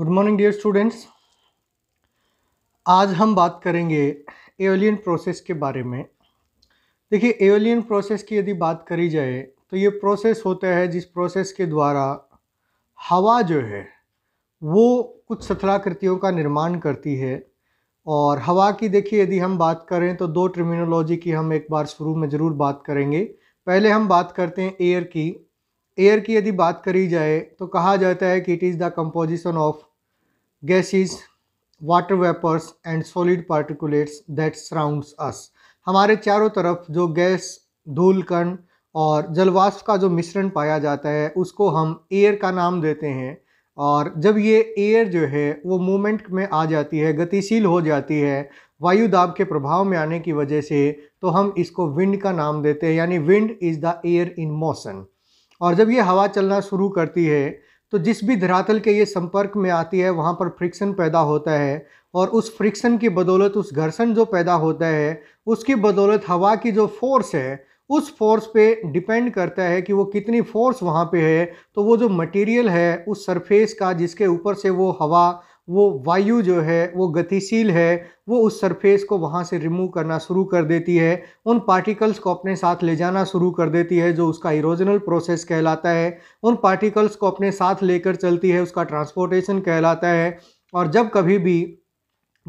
good morning dear students आज हम बात करेंगे एवलियन प्रोसेस के बारे में देखिए एवलियन प्रोसेस की यदि बात करी जाए तो ये प्रोसेस होता है जिस प्रोसेस के द्वारा हवा जो है वो कुछ सथलाकृतियों का निर्माण करती है और हवा की देखिए यदि हम बात करें तो दो टर्मिनोलॉजी की हम एक बार शुरू में ज़रूर बात करेंगे पहले हम बात करते हैं एयर की एयर की यदि बात करी जाए तो कहा जाता है कि it is the composition of gases water vapours and solid particulates that surrounds us हमारे चारों तरफ जो गैस धूल कण और जलवाष्प का जो मिश्रण पाया जाता है उसको हम एयर का नाम देते हैं और जब ये एयर जो है वो मूवमेंट में आ जाती है गतिशील हो जाती है वायु दाब के प्रभाव में आने की वजह से तो हम इसको विंड का नाम देते हैं यानी wind is the air in motion और जब ये हवा चलना शुरू करती है तो जिस भी धरातल के ये संपर्क में आती है वहाँ पर फ्रिक्शन पैदा होता है और उस फ्रिक्शन की बदौलत उस घर्षण जो पैदा होता है उसकी बदौलत हवा की जो फोर्स है उस फोर्स पे डिपेंड करता है कि वो कितनी फोर्स वहाँ पे है तो वो जो मटेरियल है उस सरफेस का जिसके ऊपर से वो हवा वो वायु जो है वो गतिशील है वो उस सरफेस को वहाँ से रिमूव करना शुरू कर देती है उन पार्टिकल्स को अपने साथ ले जाना शुरू कर देती है जो उसका इरोजनल प्रोसेस कहलाता है उन पार्टिकल्स को अपने साथ लेकर चलती है उसका ट्रांसपोर्टेशन कहलाता है और जब कभी भी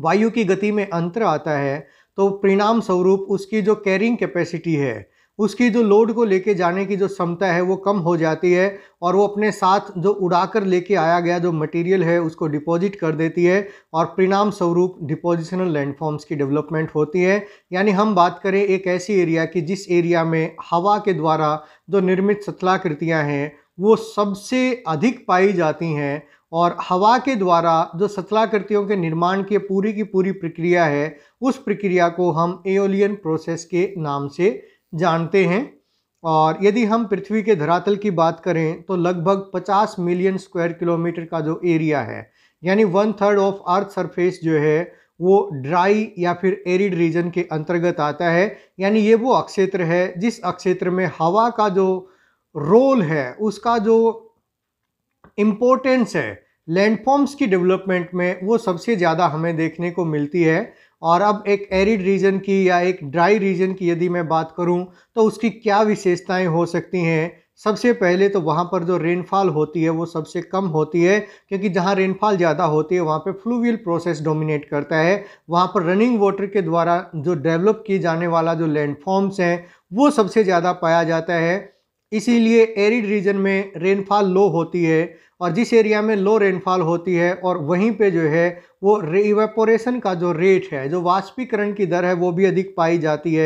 वायु की गति में अंतर आता है तो परिणाम स्वरूप उसकी जो कैरिंग कैपेसिटी है उसकी जो लोड को लेके जाने की जो क्षमता है वो कम हो जाती है और वो अपने साथ जो उड़ा कर लेके आया गया जो मटेरियल है उसको डिपॉजिट कर देती है और परिणाम स्वरूप डिपोजिशनल लैंडफॉर्म्स की डेवलपमेंट होती है यानी हम बात करें एक ऐसी एरिया की जिस एरिया में हवा के द्वारा जो निर्मित सतलाकृतियाँ हैं वो सबसे अधिक पाई जाती हैं और हवा के द्वारा जो सतलाकृतियों के निर्माण की पूरी की पूरी प्रक्रिया है उस प्रक्रिया को हम एओलियन प्रोसेस के नाम से जानते हैं और यदि हम पृथ्वी के धरातल की बात करें तो लगभग 50 मिलियन स्क्वायर किलोमीटर का जो एरिया है यानी one third of earth surface जो है वो ड्राई या फिर एरिड रीजन के अंतर्गत आता है यानी ये वो अक्षेत्र है जिस अक्षेत्र में हवा का जो रोल है उसका जो इम्पोर्टेंस है लैंडफॉर्म्स की डेवलपमेंट में वो सबसे ज़्यादा हमें देखने को मिलती है और अब एक एरिड रीजन की या एक ड्राई रीजन की यदि मैं बात करूं तो उसकी क्या विशेषताएं हो सकती हैं सबसे पहले तो वहाँ पर जो रेनफॉल होती है वो सबसे कम होती है क्योंकि जहाँ रेनफॉल ज़्यादा होती है वहाँ पे फ्लूवियल प्रोसेस डोमिनेट करता है वहाँ पर रनिंग वाटर के द्वारा जो डेवलप किए जाने वाला जो लैंडफॉर्म्स हैं वो सबसे ज़्यादा पाया जाता है इसीलिए एरिड रीजन में रेनफॉल लो होती है और जिस एरिया में लो रेनफॉल होती है और वहीं पे जो है वो इवेपोरेशन का जो रेट है जो वाष्पीकरण की दर है वो भी अधिक पाई जाती है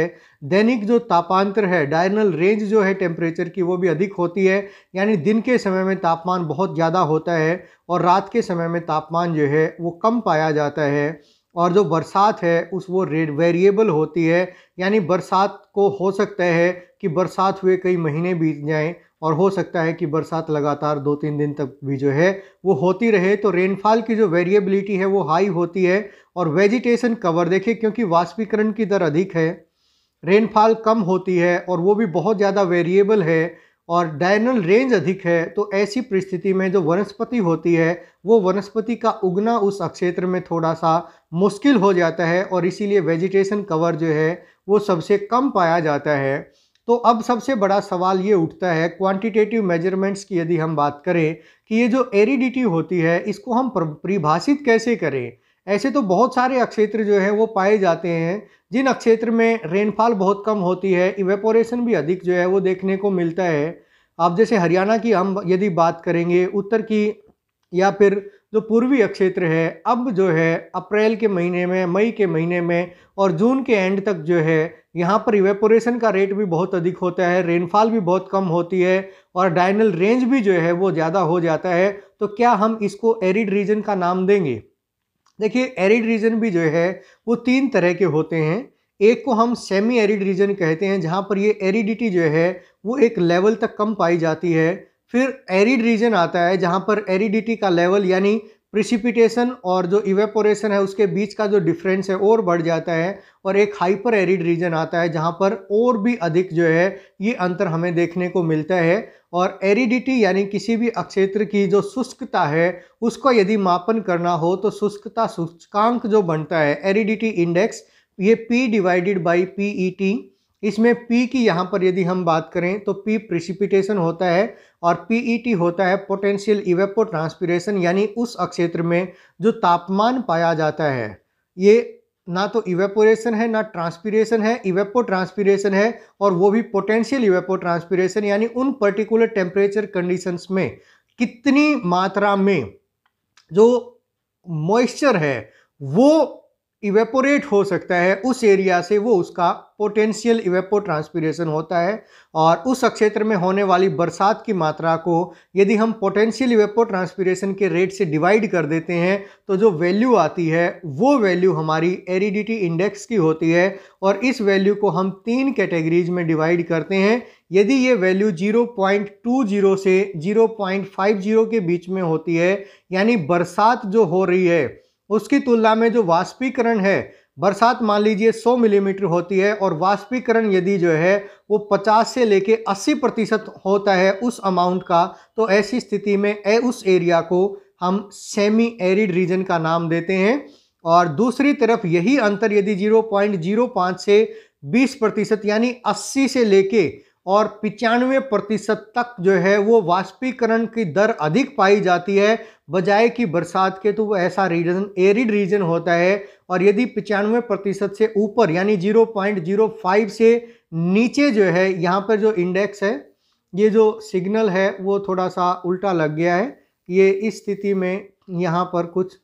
दैनिक जो तापांतर है डायरनल रेंज जो है टेम्परेचर की वो भी अधिक होती है यानी दिन के समय में तापमान बहुत ज़्यादा होता है और रात के समय में तापमान जो है वो कम पाया जाता है और जो बरसात है उस वो रेड वेरिएबल होती है यानी बरसात को हो सकता है कि बरसात हुए कई महीने बीत जाएं और हो सकता है कि बरसात लगातार दो तीन दिन तक भी जो है वो होती रहे तो रेनफॉल की जो वेरिएबिलिटी है वो हाई होती है और वेजिटेशन कवर देखिए क्योंकि वाष्पीकरण की दर अधिक है रेनफॉल कम होती है और वो भी बहुत ज़्यादा वेरिएबल है और डायनल रेंज अधिक है तो ऐसी परिस्थिति में जो वनस्पति होती है वो वनस्पति का उगना उस क्षेत्र में थोड़ा सा मुश्किल हो जाता है और इसीलिए वेजिटेशन कवर जो है वो सबसे कम पाया जाता है तो अब सबसे बड़ा सवाल ये उठता है क्वांटिटेटिव मेजरमेंट्स की यदि हम बात करें कि ये जो एरिडिटी होती है इसको हम परिभाषित कैसे करें ऐसे तो बहुत सारे अक्षेत्र जो है वो पाए जाते हैं जिन अक्षेत्र में रेनफॉल बहुत कम होती है इवेपोरेशन भी अधिक जो है वो देखने को मिलता है आप जैसे हरियाणा की हम यदि बात करेंगे उत्तर की या फिर जो पूर्वी क्षेत्र है अब जो है अप्रैल के महीने में मई के महीने में और जून के एंड तक जो है यहाँ पर इवेपोरेशन का रेट भी बहुत अधिक होता है रेनफॉल भी बहुत कम होती है और डायनल रेंज भी जो है वो ज़्यादा हो जाता है तो क्या हम इसको एरिड रीजन का नाम देंगे देखिए एरिड रीजन भी जो है वो तीन तरह के होते हैं एक को हम सेमी एरिड रीजन कहते हैं जहाँ पर ये एरिडिटी जो है वो एक लेवल तक कम पाई जाती है फिर एरिड रीजन आता है जहाँ पर एरिडिटी का लेवल यानी प्रिसिपिटेशन और जो इवेपोरेशन है उसके बीच का जो डिफरेंस है और बढ़ जाता है और एक हाइपर एरिड रीजन आता है जहाँ पर और भी अधिक जो है ये अंतर हमें देखने को मिलता है और एरिडिटी यानी किसी भी अक्षेत्र की जो शुष्कता है उसको यदि मापन करना हो तो शुष्कता सूचकांक जो बनता है एरिडिटी इंडेक्स ये P divided by P E T इसमें पी की यहाँ पर यदि हम बात करें तो पी प्रिसिपिटेशन होता है और PET होता है पोटेंशियल इवेपो ट्रांसपीरेशन यानी उस अक्षेत्र में जो तापमान पाया जाता है ये ना तो इवेपोरेशन है ना ट्रांसपीरेशन है इवेपो ट्रांसपीरेशन है और वो भी पोटेंशियल इवेपो ट्रांसपीरेशन यानी उन पर्टिकुलर टेम्परेचर कंडीशंस में कितनी मात्रा में जो मॉइस्चर है वो इवेपोरेट हो सकता है उस एरिया से वो उसका पोटेंशियल इवेपो ट्रांसपीरेशन होता है और उस क्षेत्र में होने वाली बरसात की मात्रा को यदि हम पोटेंशियल इवेपो ट्रांसपीरेशन के रेट से डिवाइड कर देते हैं तो जो वैल्यू आती है वो वैल्यू हमारी एरिडिटी इंडेक्स की होती है और इस वैल्यू को हम तीन कैटेगरीज में डिवाइड करते हैं यदि ये वैल्यू 0.20 से 0.50 के बीच में होती है यानी बरसात जो हो रही है उसकी तुलना में जो वाष्पीकरण है बरसात मान लीजिए 100 मिलीमीटर होती है और वाष्पीकरण यदि जो है वो 50 से लेके 80 प्रतिशत होता है उस अमाउंट का तो ऐसी स्थिति में ए उस एरिया को हम सेमी एरिड रीजन का नाम देते हैं और दूसरी तरफ यही अंतर यदि 0.05 से 20 प्रतिशत यानी 80 से लेके और पचानवे प्रतिशत तक जो है वो वाष्पीकरण की दर अधिक पाई जाती है बजाय कि बरसात के तो वो ऐसा रीजन एरिड रीजन होता है और यदि पचानवे प्रतिशत से ऊपर यानी जीरो पॉइंट जीरो फाइव से नीचे जो है यहाँ पर जो इंडेक्स है ये जो सिग्नल है वो थोड़ा सा उल्टा लग गया है ये इस स्थिति में यहाँ पर कुछ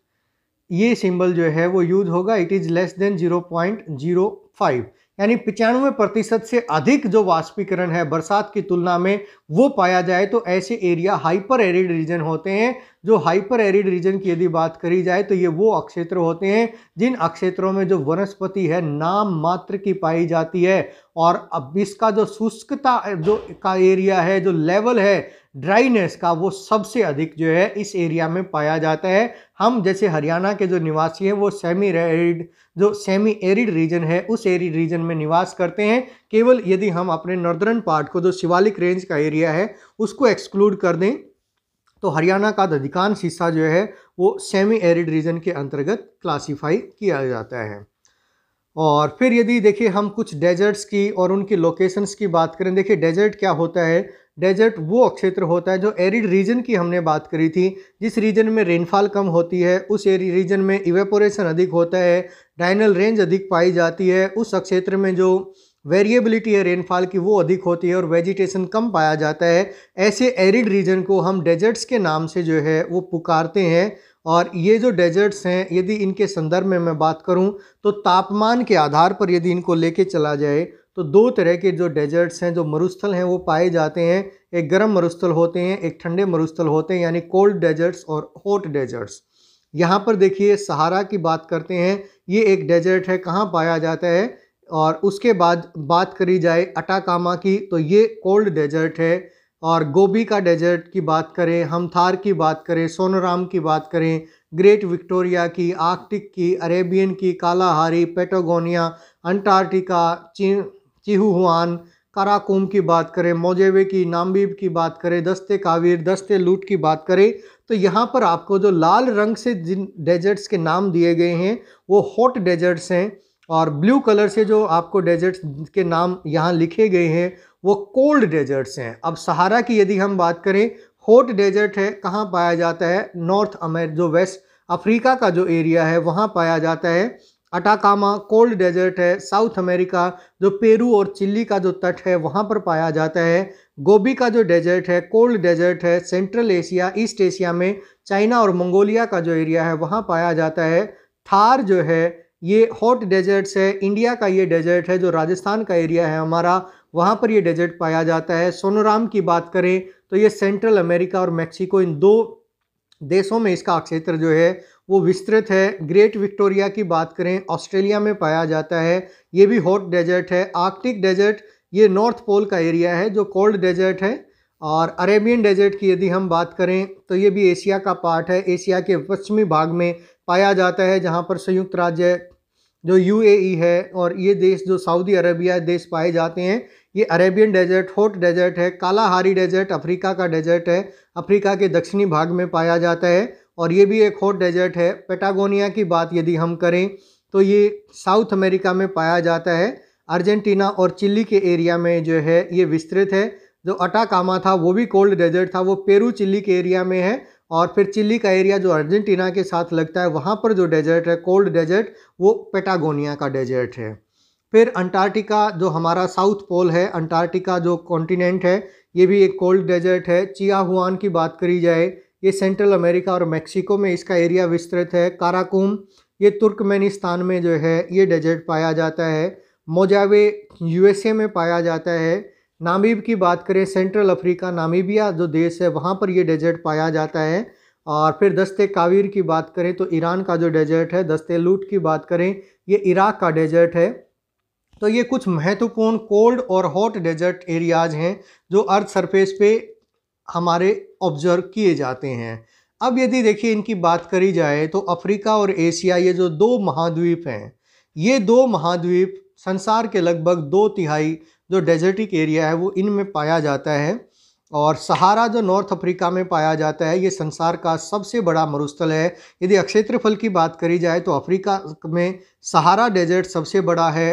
ये सिंबल जो है वो यूज होगा it is less than zero point zero five यानी पचानवे प्रतिशत से अधिक जो वाष्पीकरण है बरसात की तुलना में वो पाया जाए तो ऐसे एरिया हाइपर एरिड रीजन होते हैं जो हाइपर एरिड रीजन की यदि बात करी जाए तो ये वो अक्षेत्र होते हैं जिन अक्षेत्रों में जो वनस्पति है नाम मात्र की पाई जाती है और अब इसका जो शुष्कता जो का एरिया है जो लेवल है ड्राइनेस का वो सबसे अधिक जो है इस एरिया में पाया जाता है हम जैसे हरियाणा के जो निवासी हैं वो सेमी रेड जो सेमी एरिड रीजन है उस एरिड रीजन में निवास करते हैं केवल यदि हम अपने नॉर्दर्न पार्ट को जो शिवालिक रेंज का एरिया है उसको एक्सक्लूड कर दें तो हरियाणा का अधिकांश हिस्सा जो है वो सेमी एरिड रीजन के अंतर्गत क्लासीफाई किया जाता है और फिर यदि देखिए हम कुछ डेजर्ट्स की और उनकी लोकेशंस की बात करें देखिए डेजर्ट क्या होता है डेजर्ट वो क्षेत्र होता है जो एरिड रीजन की हमने बात करी थी जिस रीजन में रेनफॉल कम होती है उस एरिड रीजन में इवेपोरेशन अधिक होता है डायनल रेंज अधिक पाई जाती है उस क्षेत्र में जो वेरिएबिलिटी है रेनफॉल की वो अधिक होती है और वेजिटेशन कम पाया जाता है ऐसे एरिड रीजन को हम डेजर्ट्स के नाम से जो है वो पुकारते हैं और ये जो डेजर्ट्स हैं यदि इनके संदर्भ में मैं बात करूं तो तापमान के आधार पर यदि इनको लेके चला जाए तो दो तरह के जो डेजर्ट्स हैं जो मरुस्थल हैं वो पाए जाते हैं एक गर्म मरुस्थल होते हैं एक ठंडे मरुस्थल होते हैं यानी कोल्ड डेजर्ट्स और हॉट डेजर्ट्स यहाँ पर देखिए सहारा की बात करते हैं ये एक डेजर्ट है कहाँ पाया जाता है और उसके बाद बात करी जाए अटाकामा की तो ये कोल्ड डेजर्ट है और गोभी का डेजर्ट की बात करें हमथार की बात करें सोनराम की बात करें ग्रेट विक्टोरिया की आर्कटिक की अरेबियन की कालाहारी पेटोगोनिया अंटार्कटिका ची चिहुआन काराकोम की बात करें मोजेवे की नामबीब की बात करें दस्ते कावीर दस्ते लूट की बात करें तो यहाँ पर आपको जो लाल रंग से जिन डेजर्ट्स के नाम दिए गए हैं वो हॉट डेजर्ट्स हैं और ब्लू कलर से जो आपको डेजर्ट्स के नाम यहाँ लिखे गए हैं वो कोल्ड डेजर्ट्स हैं अब सहारा की यदि हम बात करें हॉट डेजर्ट है कहाँ पाया जाता है नॉर्थ अमेर जो वेस्ट अफ्रीका का जो एरिया है वहाँ पाया जाता है अटाकामा कोल्ड डेजर्ट है साउथ अमेरिका जो पेरू और चिल्ली का जो तट है वहाँ पर पाया जाता है गोभी का जो डेजर्ट है कोल्ड डेजर्ट है सेंट्रल एशिया ईस्ट एशिया में चाइना और मंगोलिया का जो एरिया है वहाँ पाया जाता है थार जो है ये हॉट डेजर्ट्स है इंडिया का ये डेजर्ट है जो राजस्थान का एरिया है हमारा वहाँ पर ये डेजर्ट पाया जाता है सोनोराम की बात करें तो ये सेंट्रल अमेरिका और मैक्सिको इन दो देशों में इसका क्षेत्र जो है वो विस्तृत है ग्रेट विक्टोरिया की बात करें ऑस्ट्रेलिया में पाया जाता है ये भी हॉट डेजर्ट है आर्कटिक डेजर्ट ये नॉर्थ पोल का एरिया है जो कोल्ड डेजर्ट है और अरेबियन डेजर्ट की यदि हम बात करें तो ये भी एशिया का पार्ट है एशिया के पश्चिमी भाग में पाया जाता है जहाँ पर संयुक्त राज्य जो यूएई है और ये देश जो सऊदी अरेबिया देश पाए जाते हैं ये अरेबियन डेजर्ट होट डेजर्ट है कालाहारी डेजर्ट अफ्रीका का डेजर्ट है अफ्रीका के दक्षिणी भाग में पाया जाता है और ये भी एक होट डेजर्ट है पेटागोनिया की बात यदि हम करें तो ये साउथ अमेरिका में पाया जाता है अर्जेंटीना और चिल्ली के एरिया में जो है ये विस्तृत है जो अटाकामा था वो भी कोल्ड डेजर्ट था वो पेरू चिल्ली के एरिया में है और फिर चिल्ली का एरिया जो अर्जेंटीना के साथ लगता है वहाँ पर जो डेजर्ट है कोल्ड डेजर्ट वो पेटागोनिया का डेजर्ट है फिर अंटार्कटिका जो हमारा साउथ पोल है अंटार्कटिका जो कॉन्टिनेंट है ये भी एक कोल्ड डेजर्ट है चियाहुआन की बात करी जाए ये सेंट्रल अमेरिका और मेक्सिको में इसका एरिया विस्तृत है काराकुम ये तुर्कमेनिस्तान में जो है ये डेजर्ट पाया जाता है मोजावे यूएसए में पाया जाता है नामीब की बात करें सेंट्रल अफ्रीका नामीबिया जो देश है वहाँ पर ये डेजर्ट पाया जाता है और फिर दस्ते कावीर की बात करें तो ईरान का जो डेजर्ट है दस्ते लूट की बात करें ये इराक का डेजर्ट है तो ये कुछ महत्वपूर्ण कोल्ड और हॉट डेजर्ट एरियाज हैं जो अर्थ सरफेस पे हमारे ऑब्जर्व किए जाते हैं अब यदि देखिए इनकी बात करी जाए तो अफ्रीका और एशिया ये जो दो महाद्वीप हैं ये दो महाद्वीप संसार के लगभग दो तिहाई जो डेजर्टिक एरिया है वो इनमें पाया जाता है और सहारा जो नॉर्थ अफ्रीका में पाया जाता है ये संसार का सबसे बड़ा मरुस्थल है यदि अक्षेत्रफल की बात करी जाए तो अफ्रीका में सहारा डेजर्ट सबसे बड़ा है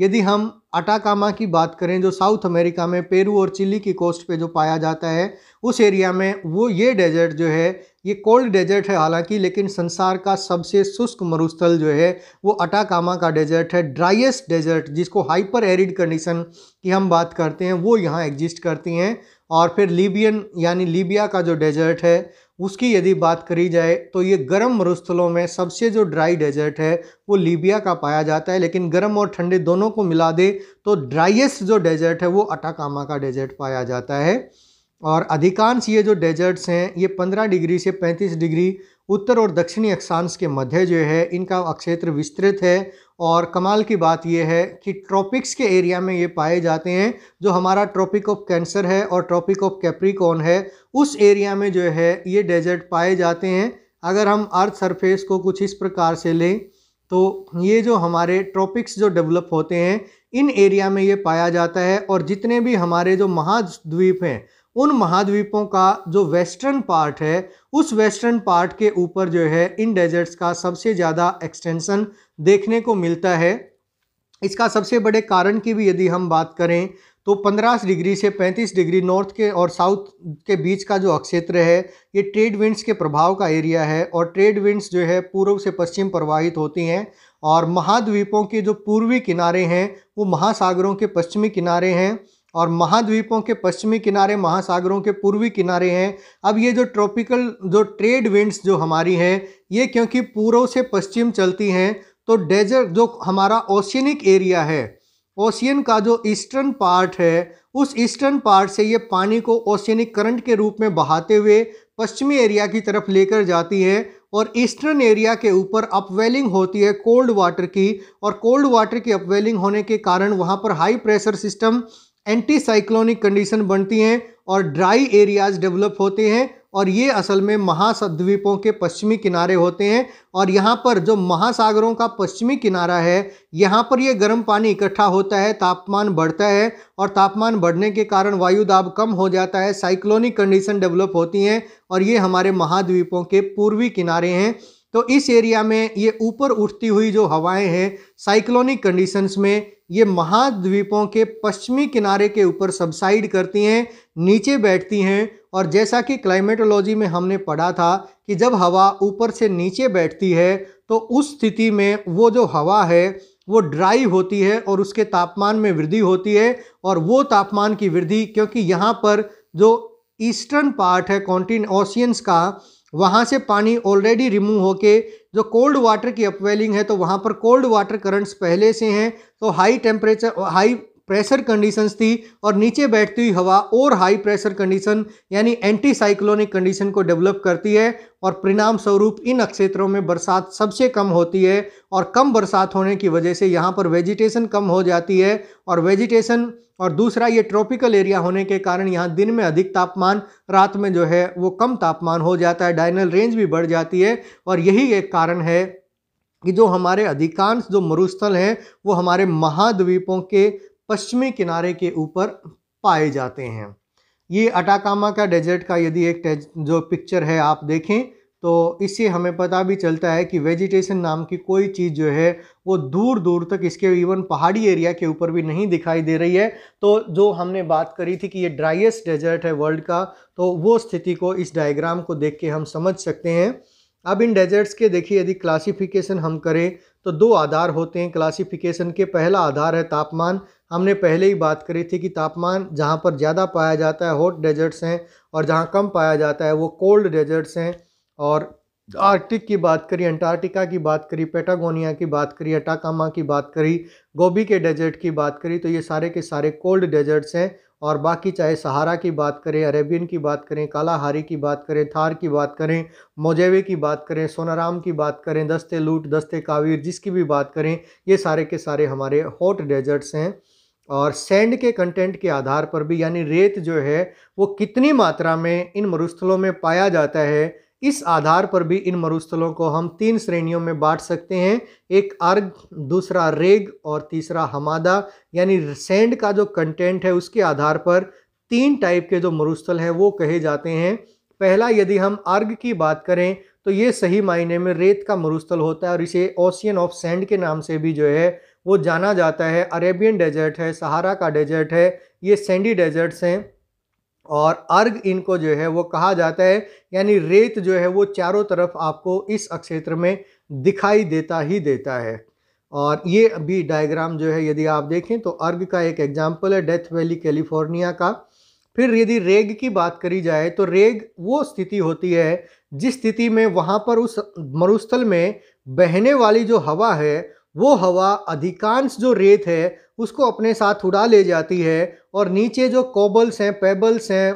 यदि हम अटाकामा की बात करें जो साउथ अमेरिका में पेरू और चिली की कोस्ट पे जो पाया जाता है उस एरिया में वो ये डेजर्ट जो है ये कोल्ड डेजर्ट है हालांकि लेकिन संसार का सबसे शुष्क मरुस्थल जो है वो अटाकामा का डेजर्ट है ड्राइएस्ट डेजर्ट जिसको हाइपर एरिड कंडीशन की हम बात करते हैं वो यहाँ एग्जिस्ट करती हैं और फिर लीबियन यानी लीबिया का जो डेजर्ट है उसकी यदि बात करी जाए तो ये गर्म मरुस्थलों में सबसे जो ड्राई डेजर्ट है वो लीबिया का पाया जाता है लेकिन गर्म और ठंडे दोनों को मिला दे तो ड्राइएस्ट जो डेजर्ट है वो अटाकामा का डेजर्ट पाया जाता है और अधिकांश ये जो डेजर्ट्स हैं ये 15 डिग्री से 35 डिग्री उत्तर और दक्षिणी अक्षांश के मध्य जो है इनका क्षेत्र विस्तृत है और कमाल की बात यह है कि ट्रॉपिक्स के एरिया में ये पाए जाते हैं जो हमारा ट्रॉपिक ऑफ कैंसर है और ट्रॉपिक ऑफ कैप्रिकॉन है उस एरिया में जो है ये डेजर्ट पाए जाते हैं अगर हम अर्थ सरफेस को कुछ इस प्रकार से लें तो ये जो हमारे ट्रॉपिक्स जो डेवलप होते हैं इन एरिया में ये पाया जाता है और जितने भी हमारे जो महाद्वीप हैं उन महाद्वीपों का जो वेस्टर्न पार्ट है उस वेस्टर्न पार्ट के ऊपर जो है इन डेजर्ट्स का सबसे ज़्यादा एक्सटेंशन देखने को मिलता है इसका सबसे बड़े कारण की भी यदि हम बात करें तो 15 डिग्री से 35 डिग्री नॉर्थ के और साउथ के बीच का जो अक्षेत्र है ये ट्रेड विंड्स के प्रभाव का एरिया है और ट्रेड विंड्स जो है पूर्व से पश्चिम प्रवाहित होती हैं और महाद्वीपों के जो पूर्वी किनारे हैं वो महासागरों के पश्चिमी किनारे हैं और महाद्वीपों के पश्चिमी किनारे महासागरों के पूर्वी किनारे हैं अब ये जो ट्रॉपिकल जो ट्रेड विंड्स जो हमारी हैं ये क्योंकि पूर्व से पश्चिम चलती हैं तो डेजर्ट जो हमारा ओशियनिक एरिया है ओशियन का जो ईस्टर्न पार्ट है उस ईस्टर्न पार्ट से ये पानी को ओशियनिक करंट के रूप में बहाते हुए पश्चिमी एरिया की तरफ लेकर जाती है और ईस्टर्न एरिया के ऊपर अपवेलिंग होती है कोल्ड वाटर की और कोल्ड वाटर की अपवेलिंग होने के कारण वहाँ पर high pressure system anticyclonic condition बनती हैं और ड्राई एरियाज डेवलप होते हैं और ये असल में महासद्वीपों के पश्चिमी किनारे होते हैं और यहाँ पर जो महासागरों का पश्चिमी किनारा है यहाँ पर ये गर्म पानी इकट्ठा होता है तापमान बढ़ता है और तापमान बढ़ने के कारण वायु दाब कम हो जाता है साइक्लोनिक कंडीशन डेवलप होती हैं और ये हमारे महाद्वीपों के पूर्वी किनारे हैं तो इस एरिया में ये ऊपर उठती हुई जो हवाएं हैं साइक्लोनिक कंडीशंस में ये महाद्वीपों के पश्चिमी किनारे के ऊपर सबसाइड करती हैं नीचे बैठती हैं और जैसा कि क्लाइमेटोलॉजी में हमने पढ़ा था कि जब हवा ऊपर से नीचे बैठती है तो उस स्थिति में वो जो हवा है वो ड्राई होती है और उसके तापमान में वृद्धि होती है और वो तापमान की वृद्धि क्योंकि यहाँ पर जो ईस्टर्न पार्ट है कॉन्टीन ओशियंस का वहाँ से पानी ऑलरेडी रिमूव होके जो कोल्ड वाटर की अपवेलिंग है तो वहाँ पर कोल्ड वाटर करंट्स पहले से हैं तो high temperature high pressure conditions थी और नीचे बैठती हुई हवा और हाई प्रेशर कंडीशन यानी एंटी साइक्लोनिक कंडीशन को डेवलप करती है और परिणाम स्वरूप इन क्षेत्रों में बरसात सबसे कम होती है और कम बरसात होने की वजह से यहाँ पर वेजिटेशन कम हो जाती है और वेजिटेशन और दूसरा ये ट्रॉपिकल एरिया होने के कारण यहाँ दिन में अधिक तापमान रात में जो है वो कम तापमान हो जाता है डायनल रेंज भी बढ़ जाती है और यही एक कारण है कि जो हमारे अधिकांश जो मरुस्थल हैं वो हमारे महाद्वीपों के पश्चिमी किनारे के ऊपर पाए जाते हैं ये अटाकामा का डेजर्ट का यदि एक जो पिक्चर है आप देखें तो इससे हमें पता भी चलता है कि वेजिटेशन नाम की कोई चीज़ जो है वो दूर दूर तक इसके इवन पहाड़ी एरिया के ऊपर भी नहीं दिखाई दे रही है तो जो हमने बात करी थी कि ये ड्राइएस्ट डेजर्ट है वर्ल्ड का तो वो स्थिति को इस डायग्राम को देख के हम समझ सकते हैं अब इन डेजर्ट्स के देखिए यदि क्लासिफिकेशन हम करें तो दो आधार होते हैं क्लासिफिकेशन के पहला आधार है तापमान हमने पहले ही बात करी थी कि तापमान जहाँ पर ज़्यादा पाया जाता है हॉट डेजर्ट्स हैं और जहाँ कम पाया जाता है वो कोल्ड डेजर्ट्स हैं और आर्टिक की बात करी अंटार्कटिका की बात करी पेटागोनिया की बात करी अटाकामा की बात करी गोभी के डेजर्ट की बात करी तो ये सारे के सारे कोल्ड डेजर्ट्स हैं और बाकी चाहे सहारा की बात करें अरेबियन की बात करें कालाहारी की बात करें थार की बात करें मोजेवे की बात करें सोनाराम की बात करें दस्ते लूट दस्ते कावीर जिसकी भी बात करें ये सारे के सारे हमारे हॉट डेजर्ट्स हैं और सैंड के कंटेंट के आधार पर भी यानी रेत जो है वो कितनी मात्रा में इन मरुस्थलों में पाया जाता है इस आधार पर भी इन मरुस्थलों को हम तीन श्रेणियों में बांट सकते हैं एक अर्घ दूसरा रेग और तीसरा हमादा यानी सैंड का जो कंटेंट है उसके आधार पर तीन टाइप के जो मरुस्थल हैं वो कहे जाते हैं पहला यदि हम अर्ग की बात करें तो ये सही मायने में रेत का मरुस्थल होता है और इसे ओशियन ऑफ सैंड के नाम से भी जो है वो जाना जाता है अरेबियन डेजर्ट है सहारा का डेजर्ट है ये सैंडी डेजर्ट्स हैं और अर्ग इनको जो है वो कहा जाता है यानी रेत जो है वो चारों तरफ आपको इस क्षेत्र में दिखाई देता ही देता है और ये अभी डायग्राम जो है यदि आप देखें तो अर्ग का एक एग्जाम्पल है डेथ वैली कैलिफोर्निया का फिर यदि रेग की बात करी जाए तो रेग वो स्थिति होती है जिस स्थिति में वहाँ पर उस मरुस्थल में बहने वाली जो हवा है वो हवा अधिकांश जो रेत है उसको अपने साथ उड़ा ले जाती है और नीचे जो कोबल्स हैं पेबल्स हैं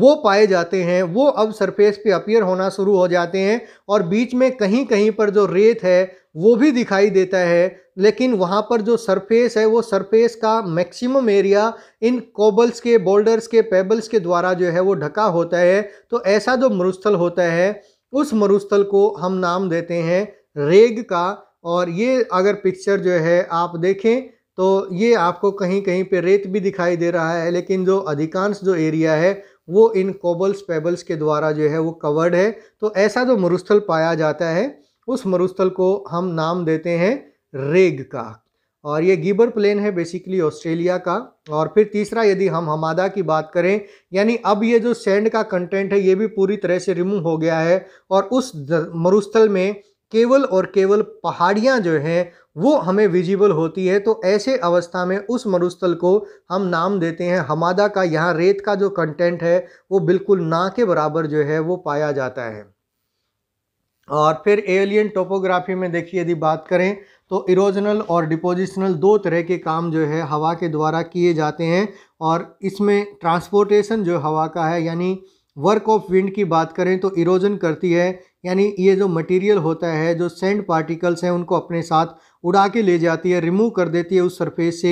वो पाए जाते हैं वो अब सरफेस पे अपीयर होना शुरू हो जाते हैं और बीच में कहीं कहीं पर जो रेत है वो भी दिखाई देता है लेकिन वहाँ पर जो सरफेस है वो सरफेस का मैक्सिमम एरिया इन कोबल्स के बोल्डर्स के पेबल्स के द्वारा जो है वो ढका होता है तो ऐसा जो मरुस्थल होता है उस मरुस्थल को हम नाम देते हैं रेग का और ये अगर पिक्चर जो है आप देखें तो ये आपको कहीं कहीं पे रेत भी दिखाई दे रहा है लेकिन जो अधिकांश जो एरिया है वो इन कोबल्स पेबल्स के द्वारा जो है वो कवर्ड है तो ऐसा जो मरुस्थल पाया जाता है उस मरुस्थल को हम नाम देते हैं रेग का और ये गिबर प्लेन है बेसिकली ऑस्ट्रेलिया का और फिर तीसरा यदि हम हमादा की बात करें यानी अब ये जो सैंड का कंटेंट है ये भी पूरी तरह से रिमूव हो गया है और उस मरुस्थल में केवल और केवल पहाड़ियाँ जो हैं वो हमें विजिबल होती है तो ऐसे अवस्था में उस मरुस्थल को हम नाम देते हैं हमादा का यहाँ रेत का जो कंटेंट है वो बिल्कुल ना के बराबर जो है वो पाया जाता है और फिर एलियन टोपोग्राफी में देखिए यदि बात करें तो इरोजनल और डिपोजिशनल दो तरह के काम जो है हवा के द्वारा किए जाते हैं और इसमें ट्रांसपोर्टेशन जो हवा का है यानी वर्क ऑफ विंड की बात करें तो इरोजन करती है यानी ये जो मटेरियल होता है जो सेंड पार्टिकल्स हैं उनको अपने साथ उड़ा के ले जाती है रिमूव कर देती है उस सरफेस से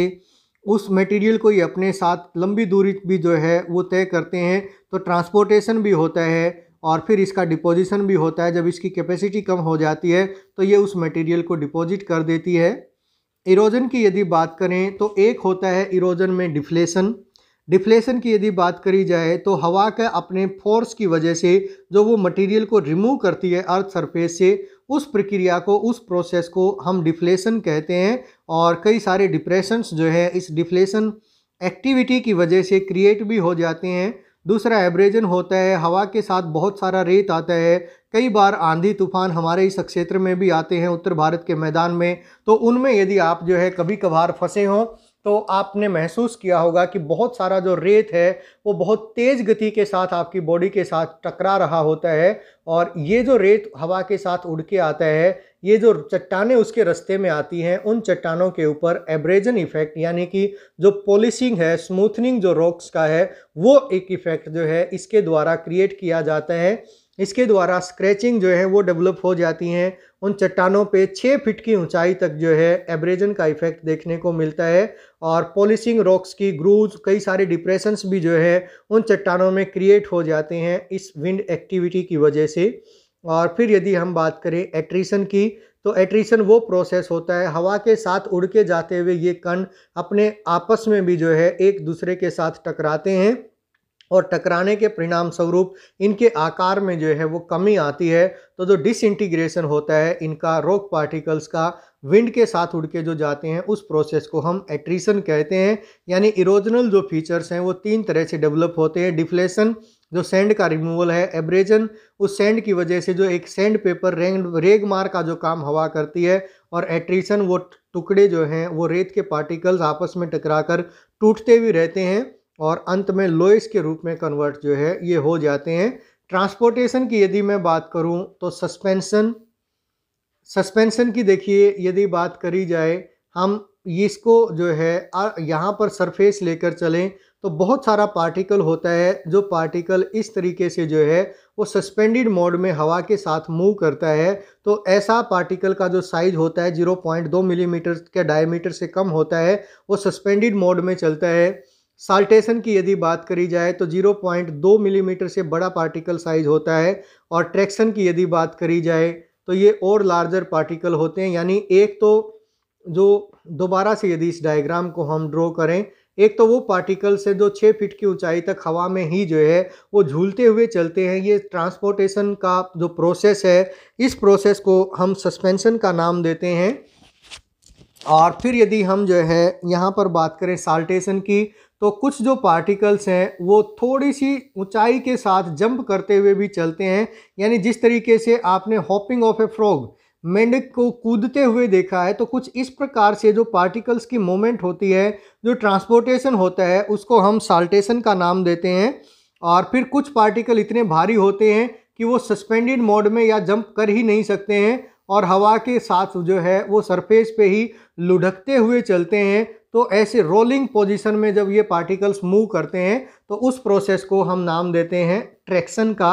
उस मटेरियल को ये अपने साथ लंबी दूरी भी जो है वो तय करते हैं तो ट्रांसपोर्टेशन भी होता है और फिर इसका डिपोजिशन भी होता है जब इसकी कैपेसिटी कम हो जाती है तो ये उस मटेरियल को डिपॉजिट कर देती है इरोजन की यदि बात करें तो एक होता है इरोजन में डिफ्लेशन डिफ्लेशन की यदि बात करी जाए तो हवा के अपने फोर्स की वजह से जो वो मटेरियल को रिमूव करती है अर्थ सरफेस से उस प्रक्रिया को उस प्रोसेस को हम डिफ्लेशन कहते हैं और कई सारे डिप्रेशंस जो है इस डिफ्लेशन एक्टिविटी की वजह से क्रिएट भी हो जाते हैं दूसरा एब्रेजन होता है हवा के साथ बहुत सारा रेत आता है कई बार आंधी तूफान हमारे इस क्षेत्र में भी आते हैं उत्तर भारत के मैदान में तो उनमें यदि आप जो है कभी कभार फंसे हों तो आपने महसूस किया होगा कि बहुत सारा जो रेत है वो बहुत तेज़ गति के साथ आपकी बॉडी के साथ टकरा रहा होता है और ये जो रेत हवा के साथ उड़ के आता है ये जो चट्टानें उसके रास्ते में आती हैं उन चट्टानों के ऊपर एब्रेजन इफ़ेक्ट यानी कि जो पॉलिशिंग है स्मूथनिंग जो रॉक्स का है वो एक इफ़ेक्ट जो है इसके द्वारा क्रिएट किया जाता है इसके द्वारा स्क्रैचिंग जो है वो डेवलप हो जाती हैं उन चट्टानों पे छः फीट की ऊंचाई तक जो है एब्रेजन का इफेक्ट देखने को मिलता है और पॉलिशिंग रॉक्स की ग्रूज कई सारे डिप्रेशंस भी जो है उन चट्टानों में क्रिएट हो जाते हैं इस विंड एक्टिविटी की वजह से और फिर यदि हम बात करें एट्रीशन की तो एट्रीशन वो प्रोसेस होता है हवा के साथ उड़ के जाते हुए ये कण अपने आपस में भी जो है एक दूसरे के साथ टकराते हैं और टकराने के परिणाम स्वरूप इनके आकार में जो है वो कमी आती है तो जो डिसइंटीग्रेशन होता है इनका रॉक पार्टिकल्स का विंड के साथ उड़ के जो जाते हैं उस प्रोसेस को हम एट्रीशन कहते हैं यानी इरोजनल जो फीचर्स हैं वो तीन तरह से डेवलप होते हैं डिफ्लेशन जो सैंड का रिमूवल है एब्रेजन उस सैंड की वजह से जो एक सैंड पेपर रेंग रेग मार का जो काम हवा करती है और एट्रीशन वो टुकड़े जो हैं वो रेत के पार्टिकल्स आपस में टकराकर टूटते भी रहते हैं और अंत में लोइस के रूप में कन्वर्ट जो है ये हो जाते हैं ट्रांसपोर्टेशन की यदि मैं बात करूं तो सस्पेंशन सस्पेंशन की देखिए यदि बात करी जाए हम इसको जो है यहाँ पर सरफेस लेकर चलें तो बहुत सारा पार्टिकल होता है जो पार्टिकल इस तरीके से जो है वो सस्पेंडेड मोड में हवा के साथ मूव करता है तो ऐसा पार्टिकल का जो साइज होता है 0.2 मिलीमीटर mm के डायमीटर से कम होता है वो सस्पेंडेड मोड में चलता है साल्टेशन की यदि बात करी जाए तो 0.2 मिलीमीटर mm से बड़ा पार्टिकल साइज होता है और ट्रैक्शन की यदि बात करी जाए तो ये और लार्जर पार्टिकल होते हैं यानी एक तो जो दोबारा से यदि इस डायग्राम को हम ड्रॉ करें एक तो वो पार्टिकल से जो छः फीट की ऊंचाई तक हवा में ही जो है वो झूलते हुए चलते हैं ये ट्रांसपोर्टेशन का जो प्रोसेस है इस प्रोसेस को हम सस्पेंशन का नाम देते हैं और फिर यदि हम जो है यहाँ पर बात करें साल्टेशन की तो कुछ जो पार्टिकल्स हैं वो थोड़ी सी ऊंचाई के साथ जंप करते हुए भी चलते हैं यानी जिस तरीके से आपने हॉपिंग ऑफ ए फ्रॉग मेंढक को कूदते हुए देखा है तो कुछ इस प्रकार से जो पार्टिकल्स की मोमेंट होती है जो ट्रांसपोर्टेशन होता है उसको हम साल्टेशन का नाम देते हैं और फिर कुछ पार्टिकल इतने भारी होते हैं कि वो सस्पेंडेड मोड में या जंप कर ही नहीं सकते हैं और हवा के साथ जो है वो सरफेस पे ही लुढ़कते हुए चलते हैं तो ऐसे रोलिंग पोजीशन में जब ये पार्टिकल्स मूव करते हैं तो उस प्रोसेस को हम नाम देते हैं ट्रैक्शन का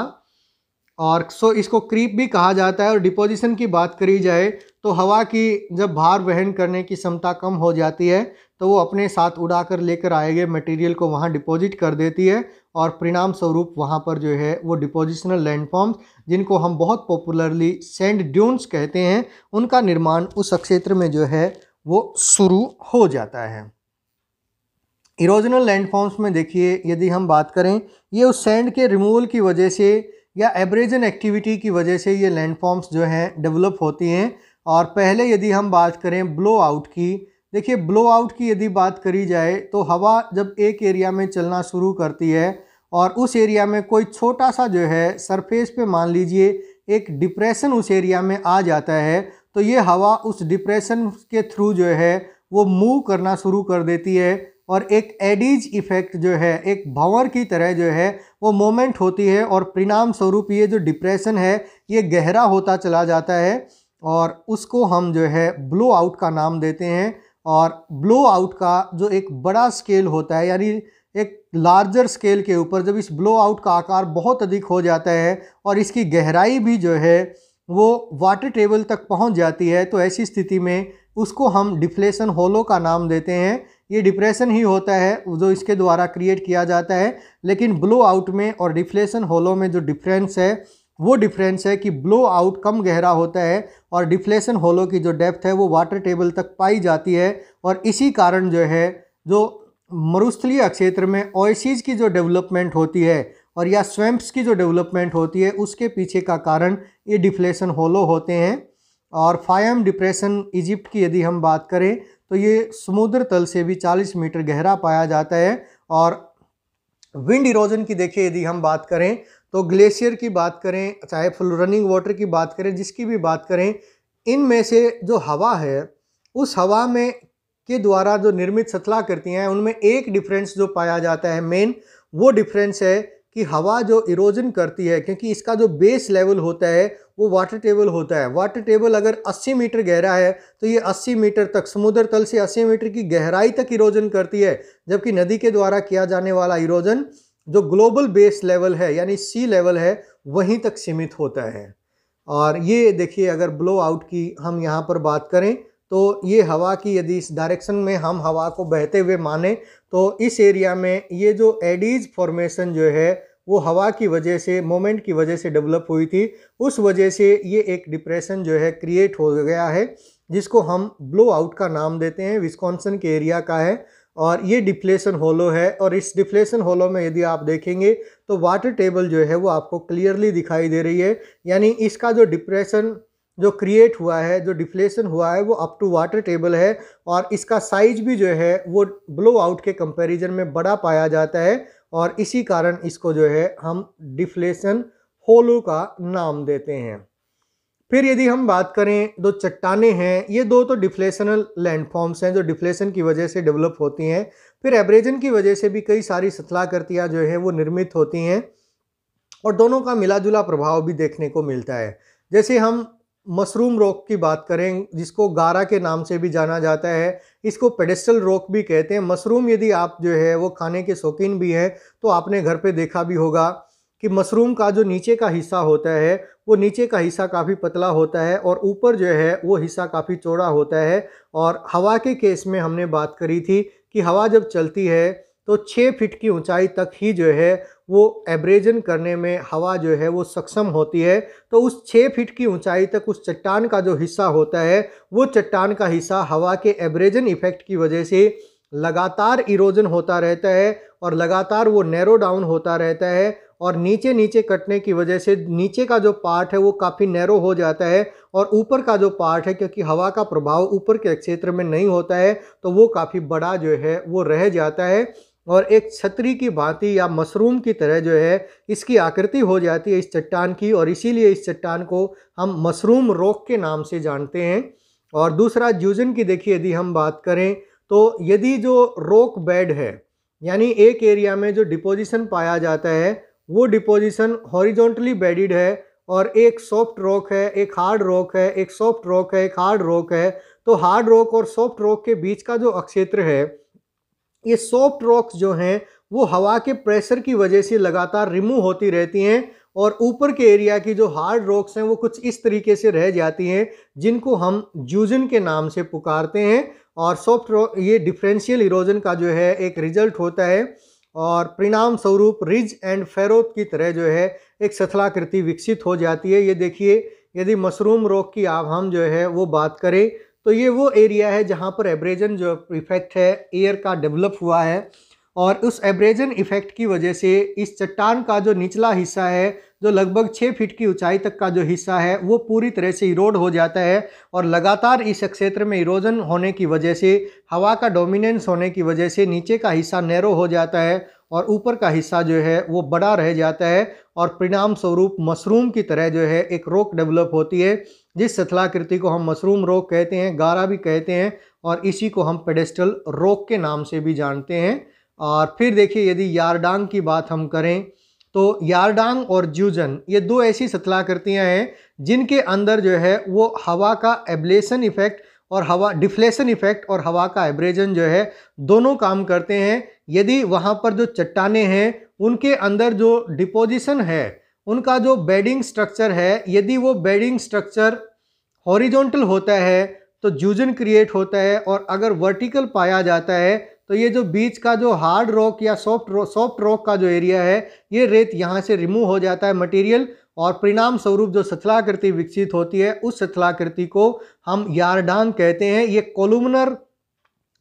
और सो इसको क्रीप भी कहा जाता है और डिपोजिशन की बात करी जाए तो हवा की जब भार वहन करने की क्षमता कम हो जाती है तो वो अपने साथ उड़ा कर लेकर आए गए मटेरियल को वहाँ डिपॉजिट कर देती है और परिणाम स्वरूप वहाँ पर जो है वो डिपोजिशनल लैंडफॉर्म्स जिनको हम बहुत पॉपुलरली सेंड ड्यून्स कहते हैं उनका निर्माण उस क्षेत्र में जो है वो शुरू हो जाता है इरोजनल लैंडफॉर्म्स में देखिए यदि हम बात करें ये उस सैंड के रिमूवल की वजह से या एब्रेजन एक्टिविटी की वजह से ये लैंडफॉर्म्स जो हैं डेवलप होती हैं और पहले यदि हम बात करें ब्लो आउट की देखिए ब्लो आउट की यदि बात करी जाए तो हवा जब एक एरिया में चलना शुरू करती है और उस एरिया में कोई छोटा सा जो है सरफेस पे मान लीजिए एक डिप्रेशन उस एरिया में आ जाता है तो ये हवा उस डिप्रेशन के थ्रू जो है वो मूव करना शुरू कर देती है और एक एडिज इफेक्ट जो है एक भंवर की तरह जो है वो मोमेंट होती है और परिणाम स्वरूप ये जो डिप्रेशन है ये गहरा होता चला जाता है और उसको हम जो है ब्लो आउट का नाम देते हैं और ब्लो आउट का जो एक बड़ा स्केल होता है यानी एक लार्जर स्केल के ऊपर जब इस ब्लो आउट का आकार बहुत अधिक हो जाता है और इसकी गहराई भी जो है वो वाटर टेबल तक पहुंच जाती है तो ऐसी स्थिति में उसको हम डिफ्लेशन होलो का नाम देते हैं ये डिप्रेशन ही होता है जो इसके द्वारा क्रिएट किया जाता है लेकिन ब्लो आउट में और डिफ्लेशन होलो में जो डिफरेंस है वो डिफरेंस है कि ब्लो आउट कम गहरा होता है और डिफ्लेशन होलो की जो डेप्थ है वो वाटर टेबल तक पाई जाती है और इसी कारण जो है जो मरुस्थलीय क्षेत्र में ओएसीज की जो डेवलपमेंट होती है और या स्वैम्प्स की जो डेवलपमेंट होती है उसके पीछे का कारण ये डिफ्लेशन होलो होते हैं और फायम डिप्रेशन इजिप्ट की यदि हम बात करें तो ये समुद्र तल से भी 40 मीटर गहरा पाया जाता है और विंड इरोजन की देखिए यदि हम बात करें तो ग्लेशियर की बात करें चाहे फुल रनिंग वाटर की बात करें जिसकी भी बात करें इनमें से जो हवा है उस हवा में के द्वारा जो निर्मित सतला करती हैं उनमें एक डिफरेंस जो पाया जाता है मेन वो डिफरेंस है कि हवा जो इरोजन करती है क्योंकि इसका जो बेस लेवल होता है वो वाटर टेबल होता है वाटर टेबल अगर 80 मीटर गहरा है तो ये 80 मीटर तक समुद्र तल से 80 मीटर की गहराई तक इरोजन करती है जबकि नदी के द्वारा किया जाने वाला इरोजन जो ग्लोबल बेस लेवल है यानी सी लेवल है वहीं तक सीमित होता है और ये देखिए अगर ब्लो आउट की हम यहाँ पर बात करें तो ये हवा की यदि इस डायरेक्शन में हम हवा को बहते हुए माने तो इस एरिया में ये जो एडीज फॉर्मेशन जो है वो हवा की वजह से मोमेंट की वजह से डेवलप हुई थी उस वजह से ये एक डिप्रेशन जो है क्रिएट हो गया है जिसको हम ब्लो आउट का नाम देते हैं विस्कॉन्सन के एरिया का है और ये डिफ्लेशन होलो है और इस डिफ्लेशन होलो में यदि आप देखेंगे तो वाटर टेबल जो है वो आपको क्लियरली दिखाई दे रही है यानी इसका जो डिप्रेशन जो क्रिएट हुआ है जो डिफ्लेशन हुआ है वो अप टू वाटर टेबल है और इसका साइज भी जो है वो ब्लो आउट के कंपैरिजन में बड़ा पाया जाता है और इसी कारण इसको जो है हम डिफ्लेशन होलो का नाम देते हैं फिर यदि हम बात करें दो चट्टाने हैं ये दो तो डिफ्लेशनल लैंडफॉर्म्स हैं जो डिफ्लेशन की वजह से डेवलप होती हैं फिर एब्रेजन की वजह से भी कई सारी सतलाकृतियाँ जो है वो निर्मित होती हैं और दोनों का मिला जुला प्रभाव भी देखने को मिलता है जैसे हम मशरूम रोक की बात करें जिसको गारा के नाम से भी जाना जाता है इसको पेडेस्टल रोक भी कहते हैं मशरूम यदि आप जो है वो खाने के शौकीन भी हैं तो आपने घर पे देखा भी होगा कि मशरूम का जो नीचे का हिस्सा होता है वो नीचे का हिस्सा काफ़ी पतला होता है और ऊपर जो है वो हिस्सा काफ़ी चौड़ा होता है और हवा के केस में हमने बात करी थी कि हवा जब चलती है तो छः फिट की ऊंचाई तक ही जो है वो एब्रेजन करने में हवा जो है वो सक्षम होती है तो उस छः फीट की ऊंचाई तक उस चट्टान का जो हिस्सा होता है वो चट्टान का हिस्सा हवा के एब्रेजन इफेक्ट की वजह से लगातार इरोजन होता रहता है और लगातार वो नैरो डाउन होता रहता है और नीचे नीचे कटने की वजह से नीचे का जो पार्ट है वो काफ़ी नैरो हो जाता है और ऊपर का जो पार्ट है क्योंकि हवा का प्रभाव ऊपर के क्षेत्र में नहीं होता है तो वो काफ़ी बड़ा जो है वो रह जाता है और एक छतरी की भांति या मशरूम की तरह जो है इसकी आकृति हो जाती है इस चट्टान की और इसीलिए इस चट्टान को हम मशरूम रोक के नाम से जानते हैं और दूसरा जूजन की देखिए यदि हम बात करें तो यदि जो रोक बेड है यानी एक एरिया में जो डिपोजिशन पाया जाता है वो डिपोजिशन हॉरिजोंटली बेडिड है और एक सॉफ्ट रॉक है एक हार्ड रॉक है एक सॉफ्ट रॉक है एक हार्ड रॉक है तो हार्ड रॉक और सॉफ्ट रॉक के बीच का जो अक्षेत्र है ये सॉफ्ट रॉक्स जो हैं वो हवा के प्रेशर की वजह से लगातार रिमूव होती रहती हैं और ऊपर के एरिया की जो हार्ड रॉक्स हैं वो कुछ इस तरीके से रह जाती हैं जिनको हम जूजन के नाम से पुकारते हैं और सॉफ्ट रॉक ये डिफरेंशियल इरोजन का जो है एक रिजल्ट होता है और परिणाम स्वरूप रिज एंड फेरोत की तरह जो है एक सथलाकृति विकसित हो जाती है ये देखिए यदि मशरूम रोग की आप हम जो है वो बात करें तो ये वो एरिया है जहाँ पर एब्रेजन जो इफेक्ट है एयर का डेवलप हुआ है और उस एब्रेजन इफेक्ट की वजह से इस चट्टान का जो निचला हिस्सा है जो लगभग छः फीट की ऊंचाई तक का जो हिस्सा है वो पूरी तरह से इरोड हो जाता है और लगातार इस क्षेत्र में इरोजन होने की वजह से हवा का डोमिनेंस होने की वजह से नीचे का हिस्सा नैरो हो जाता है और ऊपर का हिस्सा जो है वो बड़ा रह जाता है और परिणाम स्वरूप मशरूम की तरह जो है एक रोक डेवलप होती है जिस सथलाकृति को हम मशरूम रोक कहते हैं गारा भी कहते हैं और इसी को हम पेडेस्टल रोक के नाम से भी जानते हैं और फिर देखिए यदि यारडांग की बात हम करें तो यारडांग और ज्यूजन ये दो ऐसी सतलाकृतियाँ हैं जिनके अंदर जो है वो हवा का एब्लेसन इफ़ेक्ट और हवा डिफ्लेशन इफ़ेक्ट और हवा का एब्रेजन जो है दोनों काम करते हैं यदि वहाँ पर जो चट्टाने हैं उनके अंदर जो डिपोजिशन है उनका जो बेडिंग स्ट्रक्चर है यदि वो बेडिंग स्ट्रक्चर हॉरिजॉन्टल होता है तो जूजन क्रिएट होता है और अगर वर्टिकल पाया जाता है तो ये जो बीच का जो हार्ड रॉक या सॉफ्ट रॉक सॉफ्ट रॉक का जो एरिया है ये रेत यहाँ से रिमूव हो जाता है मटेरियल और परिणाम स्वरूप जो सथलाकृति विकसित होती है उस सथलाकृति को हम यारडांग कहते हैं ये कोलुमनर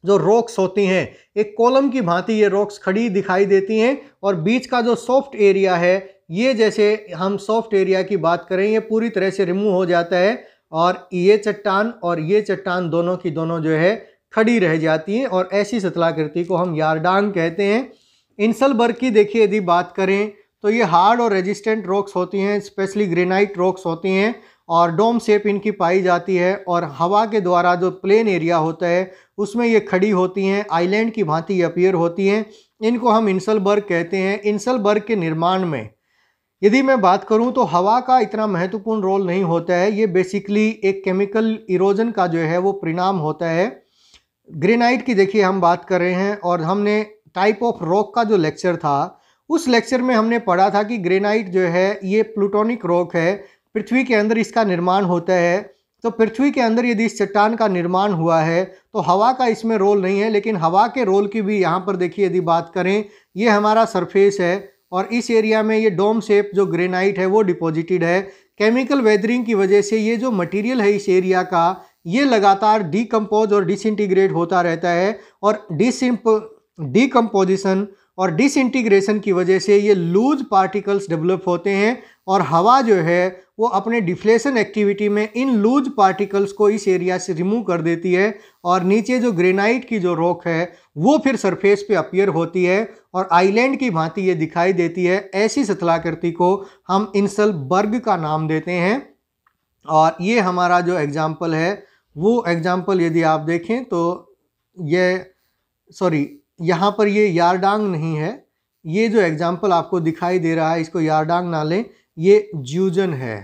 जो रॉक्स होती हैं एक कॉलम की भांति ये रॉक्स खड़ी दिखाई देती हैं और बीच का जो सॉफ्ट एरिया है ये जैसे हम सॉफ्ट एरिया की बात करें ये पूरी तरह से रिमूव हो जाता है और ये चट्टान और ये चट्टान दोनों की दोनों जो है खड़ी रह जाती हैं और ऐसी सतलाकृति को हम यारडांग कहते हैं इंसलबर्ग की देखिए यदि बात करें तो ये हार्ड और रेजिस्टेंट रॉक्स होती हैं स्पेशली ग्रेनाइट रॉक्स होती हैं और डोम शेप इनकी पाई जाती है और हवा के द्वारा जो प्लेन एरिया होता है उसमें ये खड़ी होती हैं आइलैंड की भांति अपियर होती हैं इनको हम इंसलबर्ग कहते हैं इंसलबर्ग के निर्माण में यदि मैं बात करूं तो हवा का इतना महत्वपूर्ण रोल नहीं होता है ये बेसिकली एक केमिकल इरोजन का जो है वो परिणाम होता है ग्रेनाइट की देखिए हम बात कर रहे हैं और हमने टाइप ऑफ रॉक का जो लेक्चर था उस लेक्चर में हमने पढ़ा था कि ग्रेनाइट जो है ये प्लूटोनिक रॉक है पृथ्वी के अंदर इसका निर्माण होता है तो पृथ्वी के अंदर यदि इस चट्टान का निर्माण हुआ है तो हवा का इसमें रोल नहीं है लेकिन हवा के रोल की भी यहाँ पर देखिए यदि बात करें ये हमारा सरफेस है और इस एरिया में ये डोम शेप जो ग्रेनाइट है वो डिपॉजिटेड है केमिकल वेदरिंग की वजह से ये जो मटेरियल है इस एरिया का ये लगातार डिकम्पोज और डिसइंटीग्रेट होता रहता है और डिसम्प डीकम्पोजिशन और डिसइंटीग्रेशन की वजह से ये लूज पार्टिकल्स डेवलप होते हैं और हवा जो है वो अपने डिफ्लेशन एक्टिविटी में इन लूज पार्टिकल्स को इस एरिया से रिमूव कर देती है और नीचे जो ग्रेनाइट की जो रॉक है वो फिर सरफेस पे अपियर होती है और आइलैंड की भांति ये दिखाई देती है ऐसी सतलाकृति को हम इंसल बर्ग का नाम देते हैं और ये हमारा जो एग्ज़ाम्पल है वो एग्ज़ाम्पल यदि आप देखें तो ये सॉरी यहाँ पर ये यारडांग नहीं है ये जो एग्ज़ाम्पल आपको दिखाई दे रहा है इसको यारडांग ना लें ये ज्यूजन है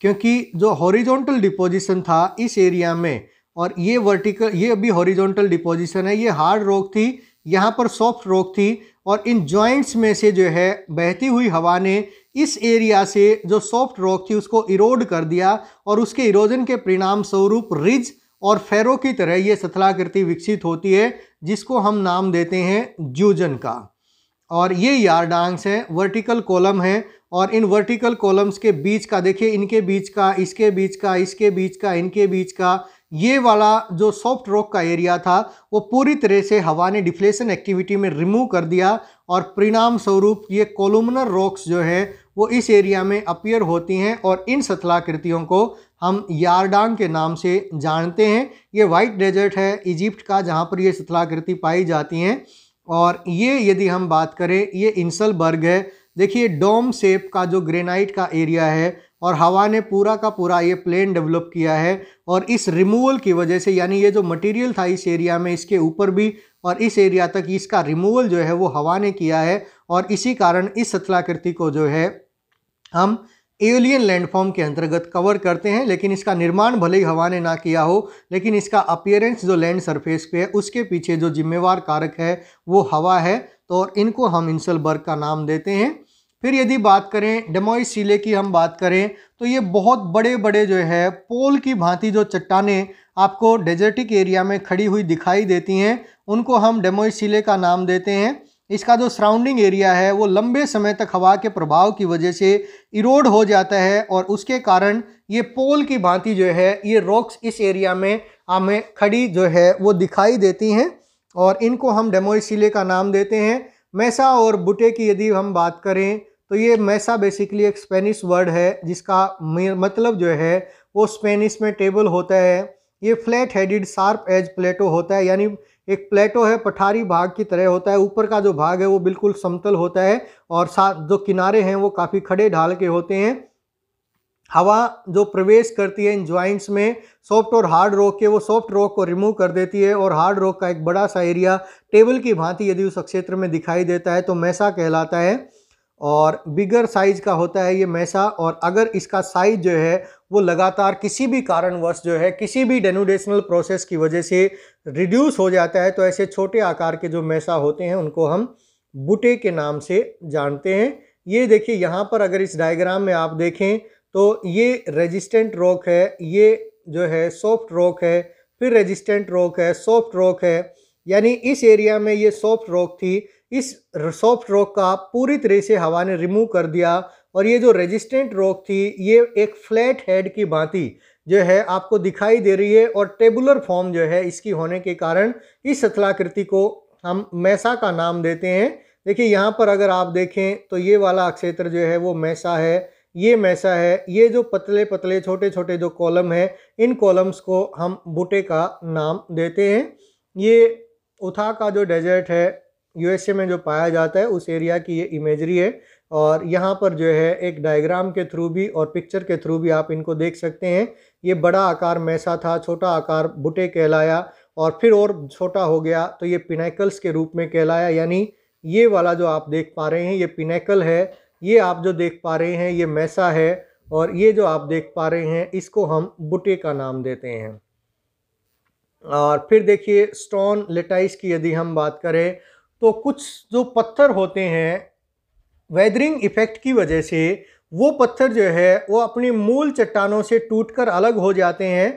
क्योंकि जो हॉरिजॉन्टल डिपोजिशन था इस एरिया में और ये वर्टिकल ये अभी हॉरिजॉन्टल डिपोजिशन है ये हार्ड रॉक थी यहाँ पर सॉफ्ट रॉक थी और इन जॉइंट्स में से जो है बहती हुई हवा ने इस एरिया से जो सॉफ्ट रॉक थी उसको इरोड कर दिया और उसके इरोजन के परिणाम स्वरूप रिज और फेरो की तरह ये सथलाकृति विकसित होती है जिसको हम नाम देते हैं जूजन का और ये यार्डांग्स हैं वर्टिकल कॉलम हैं और इन वर्टिकल कॉलम्स के बीच का देखिए इनके बीच का इसके बीच का इसके बीच का इनके बीच का ये वाला जो सॉफ्ट रॉक का एरिया था वो पूरी तरह से हवा ने डिफ्लेशन एक्टिविटी में रिमूव कर दिया और परिणाम स्वरूप ये कोलुमनर रॉक्स जो है वो इस एरिया में अपियर होती हैं और इन सतलाकृतियों को हम यारडांग के नाम से जानते हैं ये वाइट डेजर्ट है इजिप्ट का जहाँ पर ये सतलाकृति पाई जाती हैं और ये यदि हम बात करें ये इंसलबर्ग है देखिए डोम सेप का जो ग्रेनाइट का एरिया है और हवा ने पूरा का पूरा ये प्लेन डेवलप किया है और इस रिमूवल की वजह से यानी ये जो मटेरियल था इस एरिया में इसके ऊपर भी और इस एरिया तक इसका रिमूवल जो है वो हवा ने किया है और इसी कारण इस सतलाकृति को जो है हम एलियन लैंडफॉर्म के अंतर्गत कवर करते हैं लेकिन इसका निर्माण भले ही हवा ने ना किया हो लेकिन इसका अपियरेंस जो लैंड सरफेस पे है उसके पीछे जो जिम्मेवार कारक है वो हवा है तो इनको हम इंसलबर्ग का नाम देते हैं फिर यदि बात करें डेमोई सीले की हम बात करें तो ये बहुत बड़े बड़े जो है पोल की भांति जो चट्टाने आपको डेजर्टिक एरिया में खड़ी हुई दिखाई देती हैं उनको हम डेमोई सीले का नाम देते हैं इसका जो सराउंडिंग एरिया है वो लंबे समय तक हवा के प्रभाव की वजह से इरोड हो जाता है और उसके कारण ये पोल की भांति जो है ये रॉक्स इस एरिया में हमें खड़ी जो है वो दिखाई देती हैं और इनको हम डेमोइसिले का नाम देते हैं मैसा और बुटे की यदि हम बात करें तो ये मैसा बेसिकली एक स्पेनिश वर्ड है जिसका मतलब जो है वो स्पेनिश में टेबल होता है ये flat headed sharp edge plateau होता है यानी एक प्लेटो है पठारी भाग की तरह होता है ऊपर का जो भाग है वो बिल्कुल समतल होता है और साथ जो किनारे हैं वो काफ़ी खड़े ढाल के होते हैं हवा जो प्रवेश करती है इन ज्वाइंट्स में सॉफ्ट और हार्ड रॉक के वो सॉफ्ट रॉक को रिमूव कर देती है और हार्ड रॉक का एक बड़ा सा एरिया टेबल की भांति यदि उस क्षेत्र में दिखाई देता है तो मैसा कहलाता है और बिगर साइज का होता है ये मैसा और अगर इसका साइज जो है वो लगातार किसी भी कारणवश जो है किसी भी डेनुडेशनल प्रोसेस की वजह से रिड्यूस हो जाता है तो ऐसे छोटे आकार के जो मैसा होते हैं उनको हम बुटे के नाम से जानते हैं ये देखिए यहाँ पर अगर इस डायग्राम में आप देखें तो ये रेजिस्टेंट रॉक है ये जो है सॉफ्ट रॉक है फिर रेजिस्टेंट रॉक है सॉफ्ट रॉक है यानी इस एरिया में ये सॉफ्ट रॉक थी इस सॉफ्ट रॉक का पूरी तरह से हवा ने रिमूव कर दिया और ये जो रेजिस्टेंट रोक थी ये एक फ्लैट हेड की भांति जो है आपको दिखाई दे रही है और टेबुलर फॉर्म जो है इसकी होने के कारण इस अथलाकृति को हम मैसा का नाम देते हैं देखिए यहाँ पर अगर आप देखें तो ये वाला अक्षेत्र जो है वो मैसा है ये मैसा है ये जो पतले पतले छोटे छोटे जो कॉलम है इन कॉलम्स को हम बूटे का नाम देते हैं ये उथा का जो डेजर्ट है यूएसए में जो पाया जाता है उस एरिया की ये इमेजरी है और यहाँ पर जो है एक डायग्राम के थ्रू भी और पिक्चर के थ्रू भी आप इनको देख सकते हैं ये बड़ा आकार मैसा था छोटा आकार बुटे कहलाया और फिर और छोटा हो गया तो ये पिनाकल्स के रूप में कहलाया यानी ये वाला जो आप देख पा रहे हैं ये पिनाकल है ये आप जो देख पा रहे हैं ये मैसा है और ये जो आप देख पा रहे हैं इसको हम बुटे का नाम देते हैं और फिर देखिए स्टोन लेटाइस की यदि हम बात करें तो कुछ जो पत्थर होते हैं वेदरिंग इफेक्ट की वजह से वो पत्थर जो है वो अपनी मूल चट्टानों से टूटकर अलग हो जाते हैं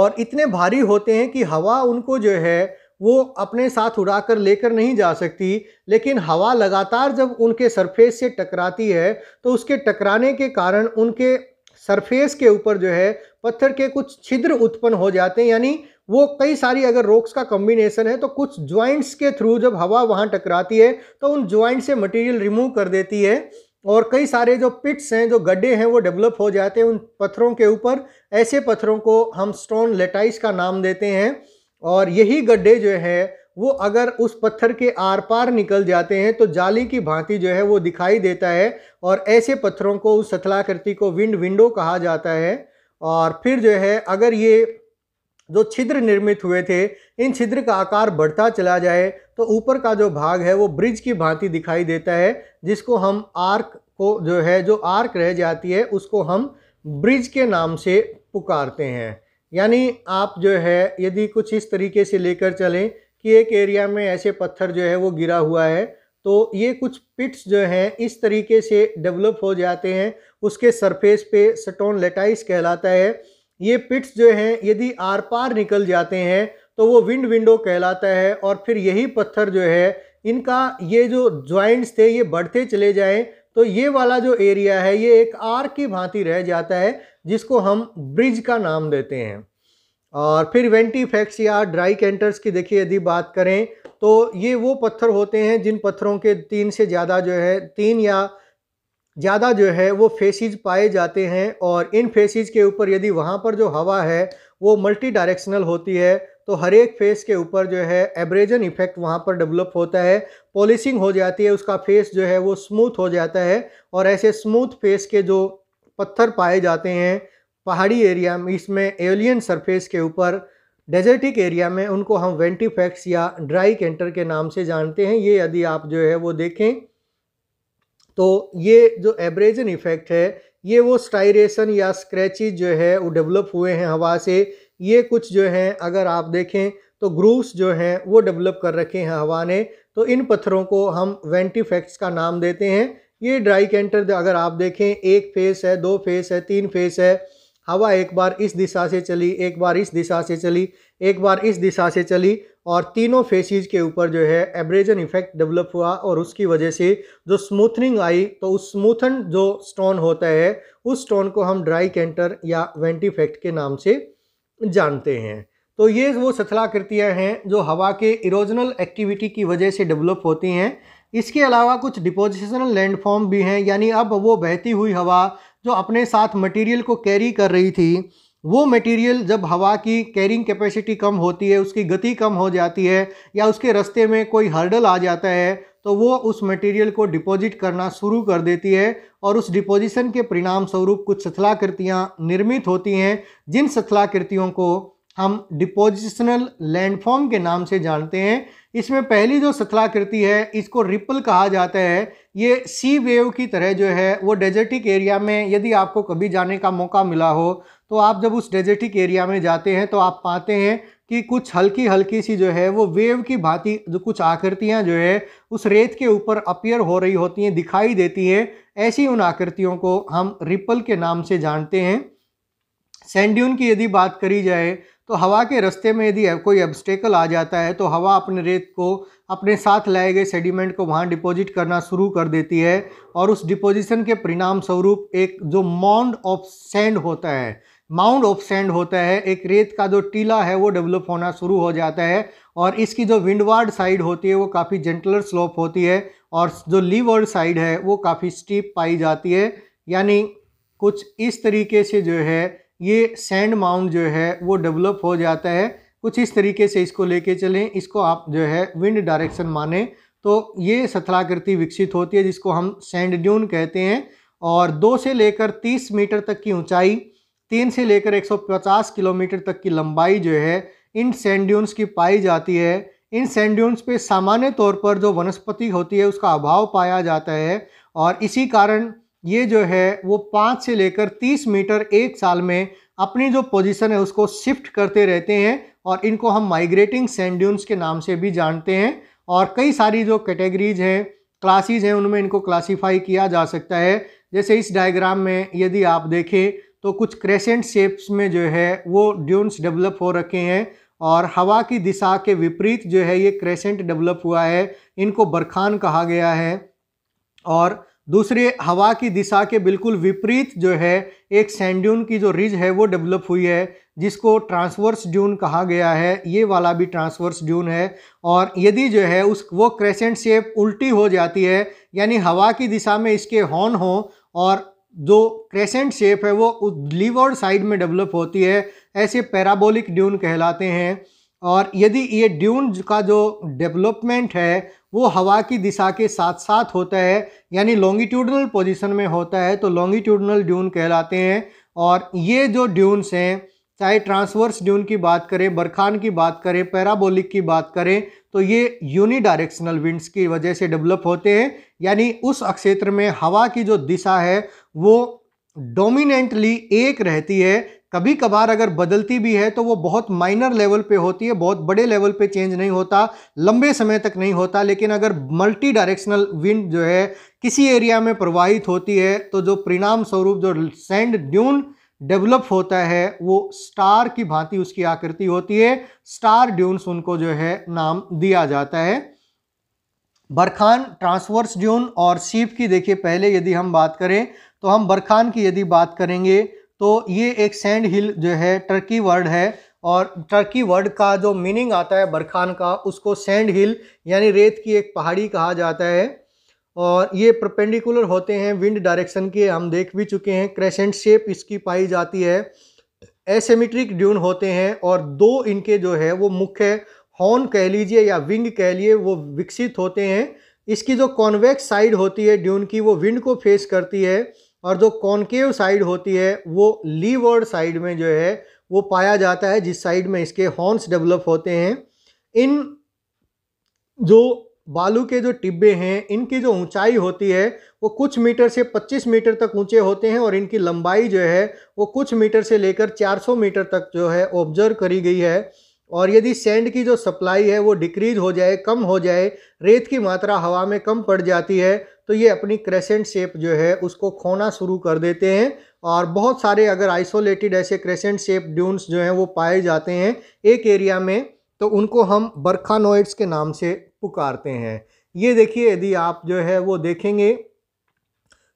और इतने भारी होते हैं कि हवा उनको जो है वो अपने साथ उड़ाकर लेकर नहीं जा सकती लेकिन हवा लगातार जब उनके सरफेस से टकराती है तो उसके टकराने के कारण उनके सरफेस के ऊपर जो है पत्थर के कुछ छिद्र उत्पन्न हो जाते हैं यानी वो कई सारी अगर रोक्स का कॉम्बिनेशन है तो कुछ ज्वाइंट्स के थ्रू जब हवा वहाँ टकराती है तो उन ज्वाइंट से मटेरियल रिमूव कर देती है और कई सारे जो पिट्स हैं जो गड्ढे हैं वो डेवलप हो जाते हैं उन पत्थरों के ऊपर ऐसे पत्थरों को हम स्टोन लेटाइस का नाम देते हैं और यही गड्ढे जो है वो अगर उस पत्थर के आर पार निकल जाते हैं तो जाली की भांति जो है वो दिखाई देता है और ऐसे पत्थरों को उस सथलाकृति को विंड विंडो कहा जाता है और फिर जो है अगर ये जो छिद्र निर्मित हुए थे इन छिद्र का आकार बढ़ता चला जाए तो ऊपर का जो भाग है वो ब्रिज की भांति दिखाई देता है जिसको हम आर्क को जो है जो आर्क रह जाती है उसको हम ब्रिज के नाम से पुकारते हैं यानी आप जो है यदि कुछ इस तरीके से लेकर चलें कि एक एरिया में ऐसे पत्थर जो है वो गिरा हुआ है तो ये कुछ पिट्स जो हैं इस तरीके से डेवलप हो जाते हैं उसके सरफेस पे स्टोन लेटाइस कहलाता है ये पिट्स जो हैं यदि आर पार निकल जाते हैं तो वो विंड विंडो कहलाता है और फिर यही पत्थर जो है इनका ये जो ज्वाइंट्स थे ये बढ़ते चले जाएं तो ये वाला जो एरिया है ये एक आर की भांति रह जाता है जिसको हम ब्रिज का नाम देते हैं और फिर वेंटीफैक्स या ड्राई कैंटर्स की देखिए यदि बात करें तो ये वो पत्थर होते हैं जिन पत्थरों के तीन से ज़्यादा जो है तीन या ज़्यादा जो है वो फेसिज पाए जाते हैं और इन फेसिज़ के ऊपर यदि वहाँ पर जो हवा है वो मल्टी डायरेक्शनल होती है तो हर एक फेस के ऊपर जो है एब्रेजन इफेक्ट वहाँ पर डेवलप होता है पॉलिशिंग हो जाती है उसका फेस जो है वो स्मूथ हो जाता है और ऐसे स्मूथ फेस के जो पत्थर पाए जाते हैं पहाड़ी एरिया में इसमें एलियन सरफेस के ऊपर डेजर्टिक एरिया में उनको हम वेंटीफैक्ट्स या ड्राई कैंटर के नाम से जानते हैं ये यदि आप जो है वो देखें तो ये जो एब्रेजन इफेक्ट है ये वो स्टाइरेशन या स्क्रैचेज जो है वो डेवलप हुए हैं हवा से ये कुछ जो हैं अगर आप देखें तो ग्रूव्स जो हैं वो डेवलप कर रखे हैं हवा ने तो इन पत्थरों को हम वेंटिफेक्ट्स का नाम देते हैं ये ड्राई कैंटर अगर आप देखें एक फेस है दो फेस है तीन फेस है हवा एक बार इस दिशा से चली एक बार इस दिशा से चली एक बार इस दिशा से चली और तीनों फेसिस के ऊपर जो है एब्रेजन इफेक्ट डेवलप हुआ और उसकी वजह से जो स्मूथनिंग आई तो उस स्मूथन जो स्टोन होता है उस स्टोन को हम ड्राई कैंटर या वेंटिफेक्ट के नाम से जानते हैं तो ये वो सथलाकृतियाँ हैं जो हवा के इरोजनल एक्टिविटी की वजह से डेवलप होती हैं इसके अलावा कुछ डिपोजिशनल लैंडफॉर्म भी हैं यानी अब वो बहती हुई हवा जो अपने साथ मटेरियल को कैरी कर रही थी वो मटेरियल जब हवा की कैरिंग कैपेसिटी कम होती है उसकी गति कम हो जाती है या उसके रास्ते में कोई हर्डल आ जाता है तो वो उस मटेरियल को डिपॉजिट करना शुरू कर देती है और उस डिपोजिशन के परिणाम स्वरूप कुछ सथलाकृतियाँ निर्मित होती हैं जिन सथलाकृतियों को हम डिपोजिशनल लैंडफॉर्म के नाम से जानते हैं इसमें पहली जो सतलाकृति है इसको रिपल कहा जाता है ये सी वेव की तरह जो है वो डेजर्टिक एरिया में यदि आपको कभी जाने का मौका मिला हो तो आप जब उस डेजर्टिक एरिया में जाते हैं तो आप पाते हैं कि कुछ हल्की हल्की सी जो है वो वेव की भांति जो कुछ आकृतियां जो है उस रेत के ऊपर अपियर हो रही होती हैं दिखाई देती हैं ऐसी उन आकृतियों को हम रिपल के नाम से जानते हैं सेंड्यून की यदि बात करी जाए तो हवा के रास्ते में यदि कोई एबस्टेकल आ जाता है तो हवा अपने रेत को अपने साथ लाए गए सेडिमेंट को वहाँ डिपॉजिट करना शुरू कर देती है और उस डिपोजिशन के परिणाम स्वरूप एक जो माउंड ऑफ सैंड होता है माउंड ऑफ सैंड होता है एक रेत का जो टीला है वो डेवलप होना शुरू हो जाता है और इसकी जो विंडवार्ड साइड होती है वो काफ़ी जेंटलर स्लोप होती है और जो लीवर्ड साइड है वो काफ़ी स्टीप पाई जाती है यानी कुछ इस तरीके से जो है ये सैंड माउंट जो है वो डेवलप हो जाता है कुछ इस तरीके से इसको लेके चलें इसको आप जो है विंड डायरेक्शन माने तो ये सथलाकृति विकसित होती है जिसको हम सैंड ड्यून कहते हैं और दो से लेकर तीस मीटर तक की ऊंचाई तीन से लेकर एक सौ पचास किलोमीटर तक की लंबाई जो है इन सैंड ड्यून्स की पाई जाती है इन सैंड ड्यून्स पे सामान्य तौर पर जो वनस्पति होती है उसका अभाव पाया जाता है और इसी कारण ये जो है वो पाँच से लेकर तीस मीटर एक साल में अपनी जो पोजीशन है उसको शिफ्ट करते रहते हैं और इनको हम माइग्रेटिंग सेंड्यून्स के नाम से भी जानते हैं और कई सारी जो कैटेगरीज हैं क्लासेज हैं उनमें इनको क्लासीफाई किया जा सकता है जैसे इस डायग्राम में यदि आप देखें तो कुछ क्रेसेंट शेप्स में जो है वो ड्यून्स डेवलप हो रखे हैं और हवा की दिशा के विपरीत जो है ये क्रेसेंट डेवलप हुआ है इनको बरखान कहा गया है और दूसरी हवा की दिशा के बिल्कुल विपरीत जो है एक सैंड ड्यून की जो रिज है वो डेवलप हुई है जिसको ट्रांसवर्स ड्यून कहा गया है ये वाला भी ट्रांसवर्स ड्यून है और यदि जो है उस वो क्रेसेंट शेप उल्टी हो जाती है यानी हवा की दिशा में इसके हॉर्न हो और जो क्रेसेंट शेप है वो लीवर्ड साइड में डेवलप होती है ऐसे पैराबोलिक ड्यून कहलाते हैं और यदि ये ड्यून का जो डेवलपमेंट है वो हवा की दिशा के साथ साथ होता है यानी लॉन्गिट्यूडनल पोजीशन में होता है तो लॉन्गिट्यूडनल ड्यून कहलाते हैं और ये जो ड्यून्स हैं चाहे ट्रांसवर्स ड्यून की बात करें बरखान की बात करें पैराबोलिक की बात करें तो ये यूनिडायरेक्शनल विंड्स की वजह से डेवलप होते हैं यानी उस अक्षेत्र में हवा की जो दिशा है वो डोमिनेंटली एक रहती है कभी कभार अगर बदलती भी है तो वो बहुत माइनर लेवल पे होती है बहुत बड़े लेवल पे चेंज नहीं होता लंबे समय तक नहीं होता लेकिन अगर मल्टी डायरेक्शनल विंड जो है किसी एरिया में प्रवाहित होती है तो जो परिणाम स्वरूप जो सैंड ड्यून डेवलप होता है वो स्टार की भांति उसकी आकृति होती है स्टार ड्यून्स उनको जो है नाम दिया जाता है बरखान ट्रांसवर्स ड्यून और सीप की देखिए पहले यदि हम बात करें तो हम बरखान की यदि बात करेंगे तो ये एक सैंड हिल जो है टर्की वर्ड है और टर्की वर्ड का जो मीनिंग आता है बरखान का उसको सैंड हिल यानी रेत की एक पहाड़ी कहा जाता है और ये प्रपेंडिकुलर होते हैं विंड डायरेक्शन के हम देख भी चुके हैं क्रेसेंट शेप इसकी पाई जाती है एसेमेट्रिक ड्यून होते हैं और दो इनके जो है वो मुख्य हॉर्न कह लीजिए या विंग कह लिए वो विकसित होते हैं इसकी जो कॉन्वेक्स साइड होती है ड्यून की वो विंड को फेस करती है और जो कॉन्केव साइड होती है वो लीवर्ड साइड में जो है वो पाया जाता है जिस साइड में इसके हॉर्न्स डेवलप होते हैं इन जो बालू के जो टिब्बे हैं इनकी जो ऊंचाई होती है वो कुछ मीटर से 25 मीटर तक ऊंचे होते हैं और इनकी लंबाई जो है वो कुछ मीटर से लेकर 400 मीटर तक जो है ऑब्जर्व करी गई है और यदि सैंड की जो सप्लाई है वो डिक्रीज हो जाए कम हो जाए रेत की मात्रा हवा में कम पड़ जाती है तो ये अपनी क्रेसेंट शेप जो है उसको खोना शुरू कर देते हैं और बहुत सारे अगर आइसोलेटेड ऐसे क्रेसेंट शेप ड्यून्स जो हैं वो पाए जाते हैं एक एरिया में तो उनको हम बर्खानोइड्स के नाम से पुकारते हैं ये देखिए यदि आप जो है वो देखेंगे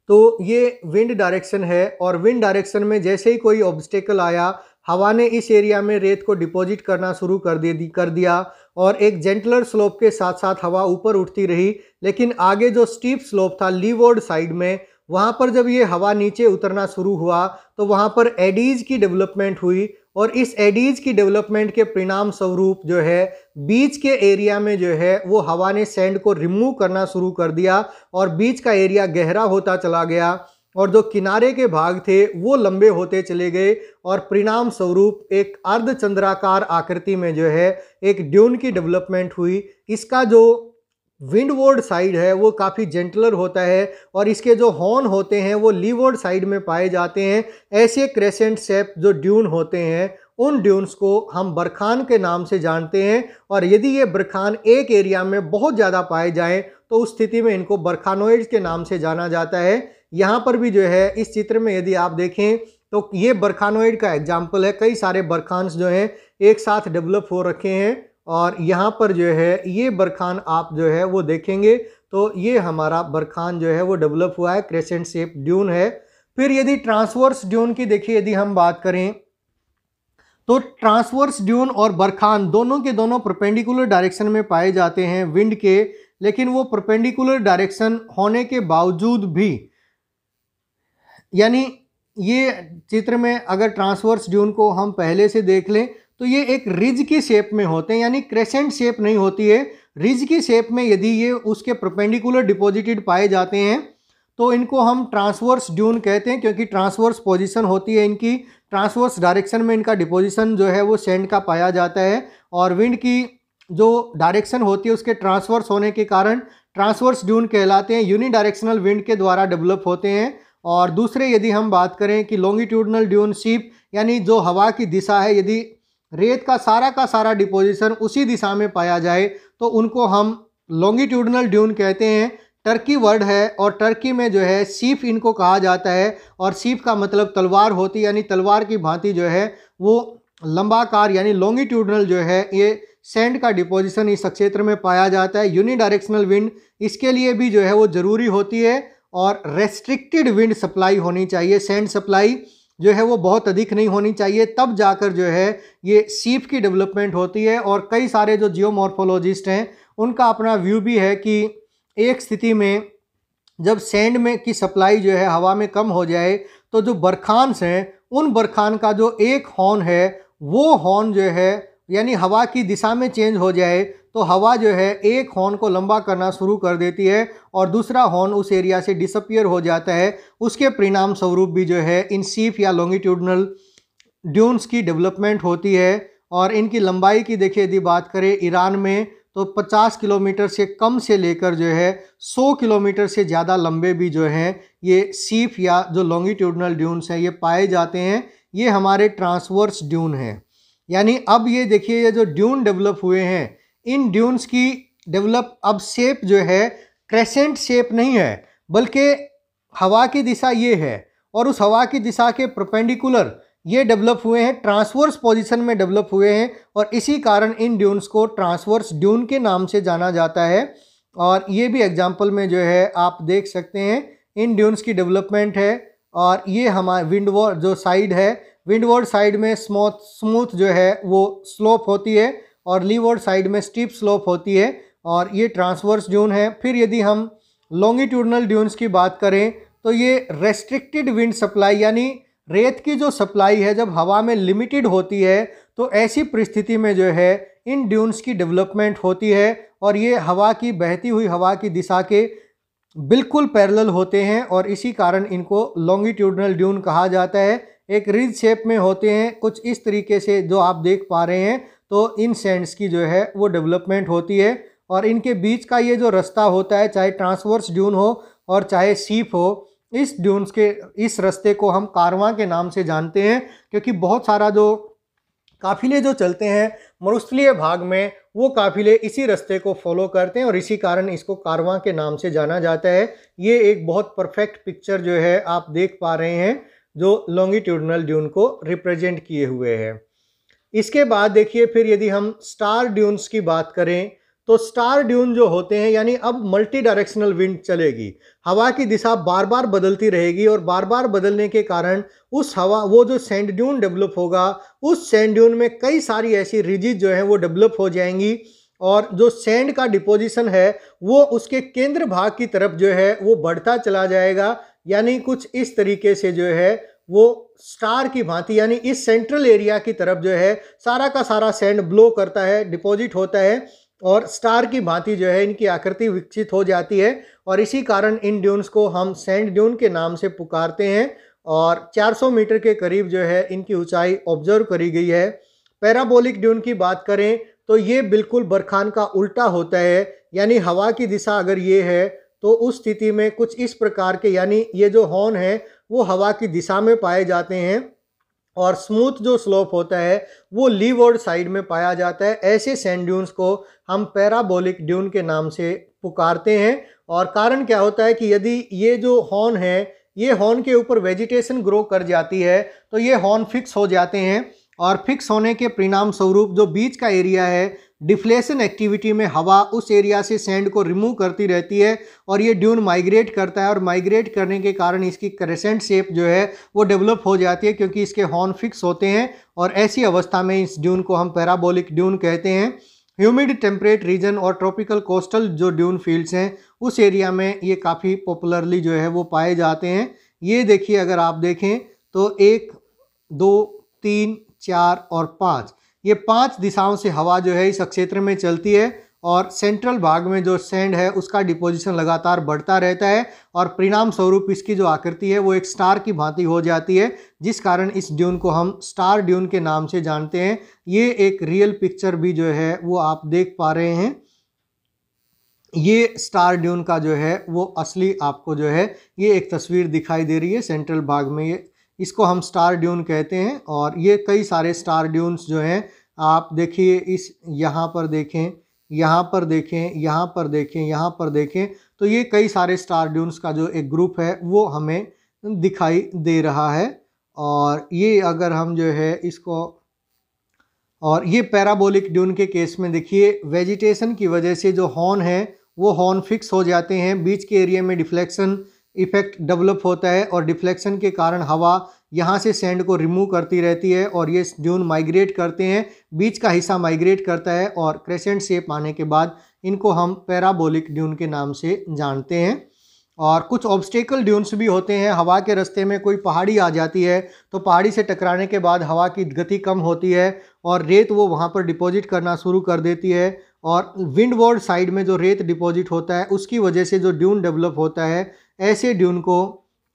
तो ये विंड डायरेक्शन है और विंड डायरेक्शन में जैसे ही कोई ऑब्स्टेकल आया हवा ने इस एरिया में रेत को डिपॉजिट करना शुरू कर दे दी कर दिया और एक जेंटलर स्लोप के साथ साथ हवा ऊपर उठती रही लेकिन आगे जो स्टीप स्लोप था लीवर्ड साइड में वहाँ पर जब ये हवा नीचे उतरना शुरू हुआ तो वहाँ पर एडीज़ की डेवलपमेंट हुई और इस एडीज़ की डेवलपमेंट के परिणाम स्वरूप जो है बीच के एरिया में जो है वो हवा ने सैंड को रिमूव करना शुरू कर दिया और बीच का एरिया गहरा होता चला गया और जो किनारे के भाग थे वो लंबे होते चले गए और परिणाम स्वरूप एक अर्धचंद्राकार आकृति में जो है एक ड्यून की डेवलपमेंट हुई इसका जो विंडवर्ड साइड है वो काफ़ी जेंटलर होता है और इसके जो हॉर्न होते हैं वो लीवर्ड साइड में पाए जाते हैं ऐसे क्रेसेंट सेप जो ड्यून होते हैं उन ड्यून्स को हम बरखान के नाम से जानते हैं और यदि ये बरखान एक एरिया में बहुत ज़्यादा पाए जाएँ तो उस स्थिति में इनको बरखानोइड के नाम से जाना जाता है यहाँ पर भी जो है इस चित्र में यदि आप देखें तो ये बर्खानोइड का एग्जाम्पल है कई सारे बर्खान्स जो हैं एक साथ डेवलप हो रखे हैं और यहाँ पर जो है ये बरखान आप जो है वो देखेंगे तो ये हमारा बरखान जो है वो डेवलप हुआ है क्रेसेंट सेप ड्यून है फिर यदि ट्रांसवर्स ड्यून की देखिए यदि हम बात करें तो ट्रांसवर्स ड्यून और बरखान दोनों के दोनों प्रपेंडिकुलर डायरेक्शन में पाए जाते हैं विंड के लेकिन वो प्रपेंडिकुलर डायरेक्शन होने के बावजूद भी यानी ये चित्र में अगर ट्रांसवर्स ड्यून को हम पहले से देख लें तो ये एक रिज की शेप में होते हैं यानी क्रेसेंट शेप नहीं होती है रिज की शेप में यदि ये उसके प्रपेंडिकुलर डिपोजिटेड पाए जाते हैं तो इनको हम ट्रांसवर्स ड्यून कहते हैं क्योंकि ट्रांसवर्स पोजिशन होती है इनकी ट्रांसवर्स डायरेक्शन में इनका डिपोजिशन जो है वो सेंड का पाया जाता है और विंड की जो डायरेक्शन होती है उसके ट्रांसवर्स होने के कारण ट्रांसवर्स ड्यून कहलाते हैं यूनिडायरेक्शनल विंड के द्वारा डेवलप होते हैं और दूसरे यदि हम बात करें कि लॉन्गिट्यूडनल ड्यून शीप यानी जो हवा की दिशा है यदि रेत का सारा का सारा डिपोजिशन उसी दिशा में पाया जाए तो उनको हम लॉन्गिट्यूडनल ड्यून कहते हैं टर्की वर्ड है और टर्की में जो है सीफ इनको कहा जाता है और सीफ का मतलब तलवार होती यानी तलवार की भांति जो है वो लंबाकार यानी लॉन्गिट्यूडनल जो है ये सेंड का डिपोजिशन इस क्षेत्र में पाया जाता है यूनिडायरेक्शनल विंड इसके लिए भी जो है वो ज़रूरी होती है और रेस्ट्रिक्टेड विंड सप्लाई होनी चाहिए सैंड सप्लाई जो है वो बहुत अधिक नहीं होनी चाहिए तब जाकर जो है ये सीप की डेवलपमेंट होती है और कई सारे जो जियोमॉर्फोलॉजिस्ट हैं उनका अपना व्यू भी है कि एक स्थिति में जब सैंड में की सप्लाई जो है हवा में कम हो जाए तो जो बरखान्स हैं उन बरखान का जो एक हॉर्न है वो हॉर्न जो है यानी हवा की दिशा में चेंज हो जाए तो हवा जो है एक हॉर्न को लंबा करना शुरू कर देती है और दूसरा हॉर्न उस एरिया से डिसअपियर हो जाता है उसके परिणाम स्वरूप भी जो है इन सीफ या लॉन्गिट्यूडनल ड्यून्स की डेवलपमेंट होती है और इनकी लंबाई की देखिए यदि बात करें ईरान में तो 50 किलोमीटर से कम से लेकर जो है 100 किलोमीटर से ज़्यादा लंबे भी जो हैं ये सीफ या जो लॉन्गिट्यूडनल ड्यून्स हैं ये पाए जाते हैं ये हमारे ट्रांसवर्स ड्यून हैं यानी अब ये देखिए ये जो ड्यून डेवलप हुए हैं इन ड्यून्स की डेवलप अब शेप जो है क्रेसेंट शेप नहीं है बल्कि हवा की दिशा ये है और उस हवा की दिशा के प्रपेंडिकुलर ये डेवलप हुए हैं ट्रांसवर्स पोजीशन में डेवलप हुए हैं और इसी कारण इन ड्यून्स को ट्रांसवर्स ड्यून के नाम से जाना जाता है और ये भी एग्जाम्पल में जो है आप देख सकते हैं इन ड्यून्स की डेवलपमेंट है और ये हमारे विंड वॉर जो साइड है विंडवर्ड साइड में स्मोथ स्मूथ जो है वो स्लोप होती है और लीवर्ड साइड में स्टीप स्लोप होती है और ये ट्रांसवर्स ड्यून है फिर यदि हम लॉन्गिट्यूडनल ड्यून्स की बात करें तो ये रेस्ट्रिक्टेड विंड सप्लाई यानी रेत की जो सप्लाई है जब हवा में लिमिटेड होती है तो ऐसी परिस्थिति में जो है इन ड्यून्स की डेवलपमेंट होती है और ये हवा की बहती हुई हवा की दिशा के बिल्कुल पैरेलल होते हैं और इसी कारण इनको लॉन्गिट्यूडनल ड्यून कहा जाता है एक रिज शेप में होते हैं कुछ इस तरीके से जो आप देख पा रहे हैं तो इन सेंड्स की जो है वो डेवलपमेंट होती है और इनके बीच का ये जो रास्ता होता है चाहे ट्रांसवर्स ड्यून हो और चाहे सीप हो इस ड्यून्स के इस रास्ते को हम कारवां के नाम से जानते हैं क्योंकि बहुत सारा जो काफ़िले जो चलते हैं मरुस्थलीय भाग में वो काफ़िले इसी रास्ते को फॉलो करते हैं और इसी कारण इसको कारवां के नाम से जाना जाता है ये एक बहुत परफेक्ट पिक्चर जो है आप देख पा रहे हैं जो लॉन्गिट्यूडनल ड्यून को रिप्रेजेंट किए हुए हैं इसके बाद देखिए फिर यदि हम स्टार ड्यून्स की बात करें तो स्टार ड्यून जो होते हैं यानी अब मल्टी डायरेक्शनल विंड चलेगी हवा की दिशा बार बार बदलती रहेगी और बार बार बदलने के कारण उस हवा वो जो सैंड ड्यून डेवलप होगा उस सैंड ड्यून में कई सारी ऐसी रिजिज जो हैं वो डेवलप हो जाएंगी और जो सैंड का डिपोजिशन है वो उसके केंद्र भाग की तरफ जो है वो बढ़ता चला जाएगा यानी कुछ इस तरीके से जो है वो स्टार की भांति यानी इस सेंट्रल एरिया की तरफ जो है सारा का सारा सैंड ब्लो करता है डिपॉजिट होता है और स्टार की भांति जो है इनकी आकृति विकसित हो जाती है और इसी कारण इन ड्यून्स को हम सैंड ड्यून के नाम से पुकारते हैं और 400 मीटर के करीब जो है इनकी ऊंचाई ऑब्जर्व करी गई है पैराबोलिक ड्यून की बात करें तो ये बिल्कुल बरखान का उल्टा होता है यानी हवा की दिशा अगर ये है तो उस स्थिति में कुछ इस प्रकार के यानी ये जो हॉर्न है वो हवा की दिशा में पाए जाते हैं और स्मूथ जो स्लोप होता है वो लीवर्ड साइड में पाया जाता है ऐसे सैंड ड्यून्स को हम पैराबोलिक ड्यून के नाम से पुकारते हैं और कारण क्या होता है कि यदि ये जो हॉर्न है ये हॉर्न के ऊपर वेजिटेशन ग्रो कर जाती है तो ये हॉर्न फिक्स हो जाते हैं और फिक्स होने के परिणाम स्वरूप जो बीच का एरिया है डिफ्लेशन एक्टिविटी में हवा उस एरिया से सैंड को रिमूव करती रहती है और ये ड्यून माइग्रेट करता है और माइग्रेट करने के कारण इसकी करेसेंट शेप जो है वो डेवलप हो जाती है क्योंकि इसके हॉर्न फिक्स होते हैं और ऐसी अवस्था में इस ड्यून को हम पैराबोलिक ड्यून कहते हैं ह्यूमिड टेम्परेट रीजन और ट्रॉपिकल कोस्टल जो ड्यून फील्ड्स हैं उस एरिया में ये काफ़ी पॉपुलरली जो है वो पाए जाते हैं ये देखिए अगर आप देखें तो एक दो तीन चार और पाँच ये पांच दिशाओं से हवा जो है इस क्षेत्र में चलती है और सेंट्रल भाग में जो सैंड है उसका डिपोजिशन लगातार बढ़ता रहता है और परिणाम स्वरूप इसकी जो आकृति है वो एक स्टार की भांति हो जाती है जिस कारण इस ड्यून को हम स्टार ड्यून के नाम से जानते हैं ये एक रियल पिक्चर भी जो है वो आप देख पा रहे हैं ये स्टार ड्यून का जो है वो असली आपको जो है ये एक तस्वीर दिखाई दे रही है सेंट्रल भाग में ये इसको हम स्टार ड्यून कहते हैं और ये कई सारे स्टार ड्यून्स जो हैं आप देखिए इस यहाँ पर देखें यहाँ पर देखें यहाँ पर देखें यहाँ पर देखें तो ये कई सारे स्टार ड्यून्स का जो एक ग्रुप है वो हमें दिखाई दे रहा है और ये अगर हम जो है इसको और ये पैराबोलिक ड्यून के केस में देखिए वेजिटेशन की वजह से जो हॉर्न है वो हॉर्न फिक्स हो जाते हैं बीच के एरिया में डिफ्लेक्शन इफेक्ट डेवलप होता है और डिफ्लेक्शन के कारण हवा यहाँ से सेंड को रिमूव करती रहती है और ये ड्यून माइग्रेट करते हैं बीच का हिस्सा माइग्रेट करता है और क्रेसेंट शेप आने के बाद इनको हम पैराबोलिक ड्यून के नाम से जानते हैं और कुछ ऑब्स्टेकल ड्यून्स भी होते हैं हवा के रास्ते में कोई पहाड़ी आ जाती है तो पहाड़ी से टकराने के बाद हवा की गति कम होती है और रेत वो वहाँ पर डिपॉजिट करना शुरू कर देती है और विंड साइड में जो रेत डिपॉजिट होता है उसकी वजह से जो ड्यून डेवलप होता है ऐसे ड्यून को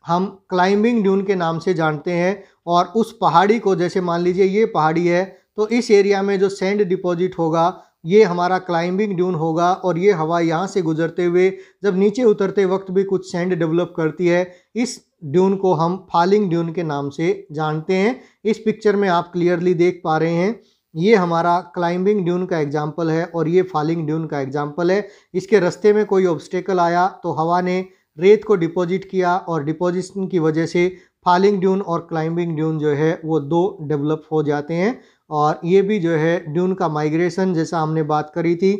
हम क्लाइंबिंग ड्यून के नाम से जानते हैं और उस पहाड़ी को जैसे मान लीजिए ये पहाड़ी है तो इस एरिया में जो सेंड डिपॉजिट होगा ये हमारा क्लाइंबिंग ड्यून होगा और ये हवा यहाँ से गुजरते हुए जब नीचे उतरते वक्त भी कुछ सेंड डेवलप करती है इस ड्यून को हम फॉलिंग ड्यून के नाम से जानते हैं इस पिक्चर में आप क्लियरली देख पा रहे हैं ये हमारा क्लाइंबिंग ड्यून का एग्जाम्पल है और ये फॉलिंग ड्यून का एग्जाम्पल है इसके रस्ते में कोई ऑब्स्टेकल आया तो हवा ने रेत को डिपॉजिट किया और डिपोजिशन की वजह से फॉलिंग ड्यून और क्लाइंबिंग ड्यून जो है वो दो डेवलप हो जाते हैं और ये भी जो है ड्यून का माइग्रेशन जैसा हमने बात करी थी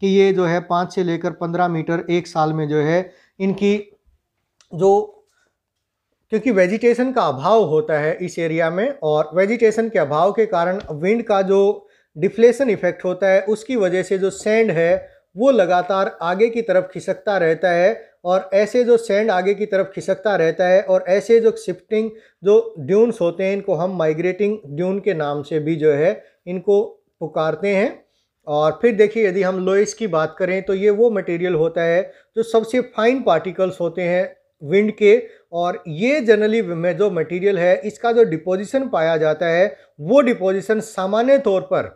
कि ये जो है पाँच से लेकर पंद्रह मीटर एक साल में जो है इनकी जो क्योंकि वेजिटेशन का अभाव होता है इस एरिया में और वेजिटेशन के अभाव के कारण विंड का जो डिफ्लेशन इफेक्ट होता है उसकी वजह से जो सैंड है वो लगातार आगे की तरफ खिसकता रहता है और ऐसे जो सैंड आगे की तरफ खिसकता रहता है और ऐसे जो शिफ्टिंग जो ड्यून्स होते हैं इनको हम माइग्रेटिंग ड्यून के नाम से भी जो है इनको पुकारते हैं और फिर देखिए यदि हम लोइस की बात करें तो ये वो मटेरियल होता है जो सबसे फाइन पार्टिकल्स होते हैं विंड के और ये जनरली में जो मटेरियल है इसका जो डिपोजिशन पाया जाता है वो डिपोजिशन सामान्य तौर पर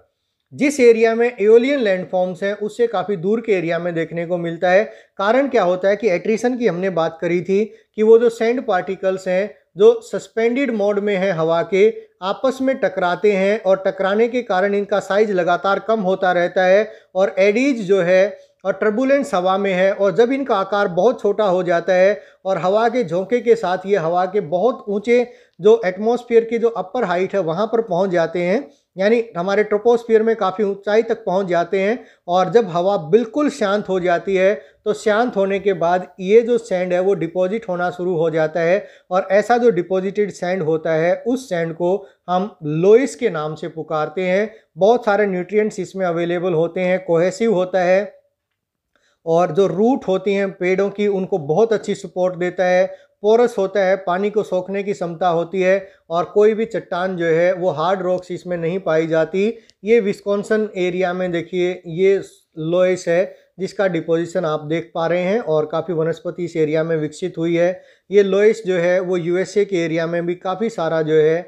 जिस एरिया में एओलियन लैंडफॉर्म्स हैं उससे काफ़ी दूर के एरिया में देखने को मिलता है कारण क्या होता है कि एट्रीशन की हमने बात करी थी कि वो जो सैंड पार्टिकल्स हैं जो सस्पेंडेड मोड में है हवा के आपस में टकराते हैं और टकराने के कारण इनका साइज लगातार कम होता रहता है और एडीज जो है और टर्बुलेंस हवा में है और जब इनका आकार बहुत छोटा हो जाता है और हवा के झोंके के साथ ये हवा के बहुत ऊंचे जो एटमॉस्फेयर की जो अपर हाइट है वहाँ पर पहुँच जाते हैं यानी हमारे ट्रोपोस्फियर में काफ़ी ऊंचाई तक पहुंच जाते हैं और जब हवा बिल्कुल शांत हो जाती है तो शांत होने के बाद ये जो सैंड है वो डिपॉजिट होना शुरू हो जाता है और ऐसा जो डिपॉजिटेड सैंड होता है उस सैंड को हम लोइस के नाम से पुकारते हैं बहुत सारे न्यूट्रिएंट्स इसमें अवेलेबल होते हैं कोहेसिव होता है और जो रूट होती हैं पेड़ों की उनको बहुत अच्छी सपोर्ट देता है पोरस होता है पानी को सोखने की क्षमता होती है और कोई भी चट्टान जो है वो हार्ड रॉक्स इसमें नहीं पाई जाती ये विस्कॉन्सन एरिया में देखिए ये लोइस है जिसका डिपोजिशन आप देख पा रहे हैं और काफ़ी वनस्पति इस एरिया में विकसित हुई है ये लोइस जो है वो यूएसए के एरिया में भी काफ़ी सारा जो है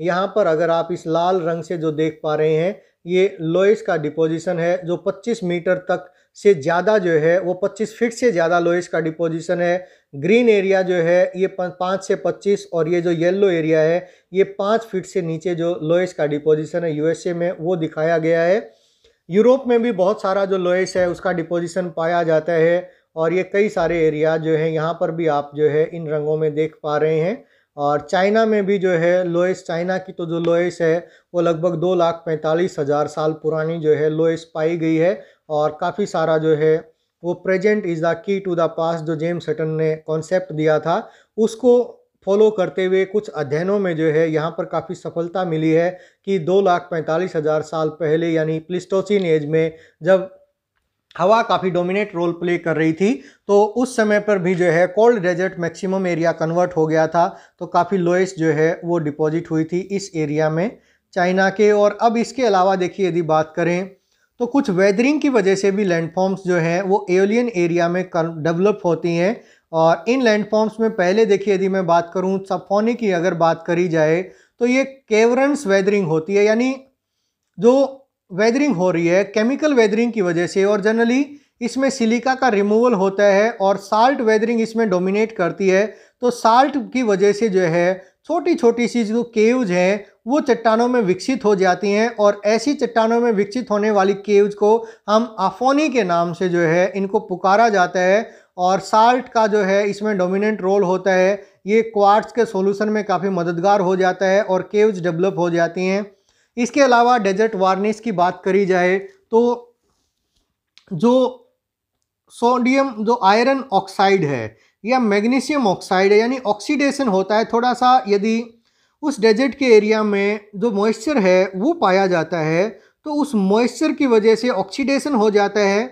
यहाँ पर अगर आप इस लाल रंग से जो देख पा रहे हैं ये लोइस का डिपोजिशन है जो पच्चीस मीटर तक से ज़्यादा जो है वो 25 फीट से ज़्यादा लोएस का डिपोजिशन है ग्रीन एरिया जो है ये पाँच से 25 और ये जो येलो एरिया है ये पाँच फीट से नीचे जो लोएस का डिपोजिशन है यूएसए में वो दिखाया गया है यूरोप में भी बहुत सारा जो लोएस है उसका डिपोजिशन पाया जाता है और ये कई सारे एरिया जो है यहाँ पर भी आप जो है इन रंगों में देख पा रहे हैं और चाइना में भी जो है लोएस चाइना की तो जो लोइस है वो लगभग दो लाख पैंतालीस हज़ार साल पुरानी जो है लोएस पाई गई है और काफ़ी सारा जो है वो present is the key to the past जो जेम्स हटन ने कॉन्सेप्ट दिया था उसको फॉलो करते हुए कुछ अध्ययनों में जो है यहाँ पर काफ़ी सफलता मिली है कि दो लाख पैंतालीस हज़ार साल पहले यानी प्लिस्टोसिन एज में जब हवा काफ़ी डोमिनेट रोल प्ले कर रही थी तो उस समय पर भी जो है cold desert maximum area convert हो गया था तो काफ़ी लोएस्ट जो है वो डिपॉजिट हुई थी इस एरिया में चाइना के और अब इसके अलावा देखिए यदि बात करें तो कुछ वेदरिंग की वजह से भी लैंडफॉर्म्स जो हैं वो एलियन एरिया में डेवलप होती हैं और इन लैंडफॉर्म्स में पहले देखिए यदि मैं बात करूँ सफोनी की अगर बात करी जाए तो ये केवरन्स वेदरिंग होती है यानी जो वेदरिंग हो रही है केमिकल वेदरिंग की वजह से और जनरली इसमें सिलिका का रिमूवल होता है और साल्ट वेदरिंग इसमें डोमिनेट करती है तो साल्ट की वजह से जो है छोटी छोटी सी जो केव्स हैं वो चट्टानों में विकसित हो जाती हैं और ऐसी चट्टानों में विकसित होने वाली केव्स को हम आफोनी के नाम से जो है इनको पुकारा जाता है और साल्ट का जो है इसमें डोमिनेंट रोल होता है ये क्वार्ट्स के सॉल्यूशन में काफ़ी मददगार हो जाता है और केव्स डेवलप हो जाती हैं इसके अलावा डेजर्ट वार्निश की बात करी जाए तो जो सोडियम जो आयरन ऑक्साइड है या मैग्नीशियम ऑक्साइड है यानी ऑक्सीडेशन होता है थोड़ा सा यदि उस डेजर्ट के एरिया में जो मॉइस्चर है वो पाया जाता है तो उस मॉइस्चर की वजह से ऑक्सीडेशन हो जाता है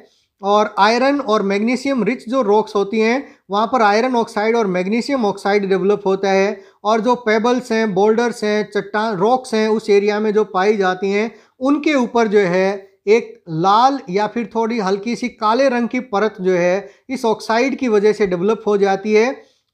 और आयरन और मैग्नीशियम रिच जो रॉक्स होती हैं वहाँ पर आयरन ऑक्साइड और मैग्नीशियम ऑक्साइड डेवलप होता है और जो पेबल्स हैं बोल्डर्स हैं चट्टान रॉक्स हैं उस एरिया में जो पाई जाती हैं उनके ऊपर जो है एक लाल या फिर थोड़ी हल्की सी काले रंग की परत जो है इस ऑक्साइड की वजह से डेवलप हो जाती है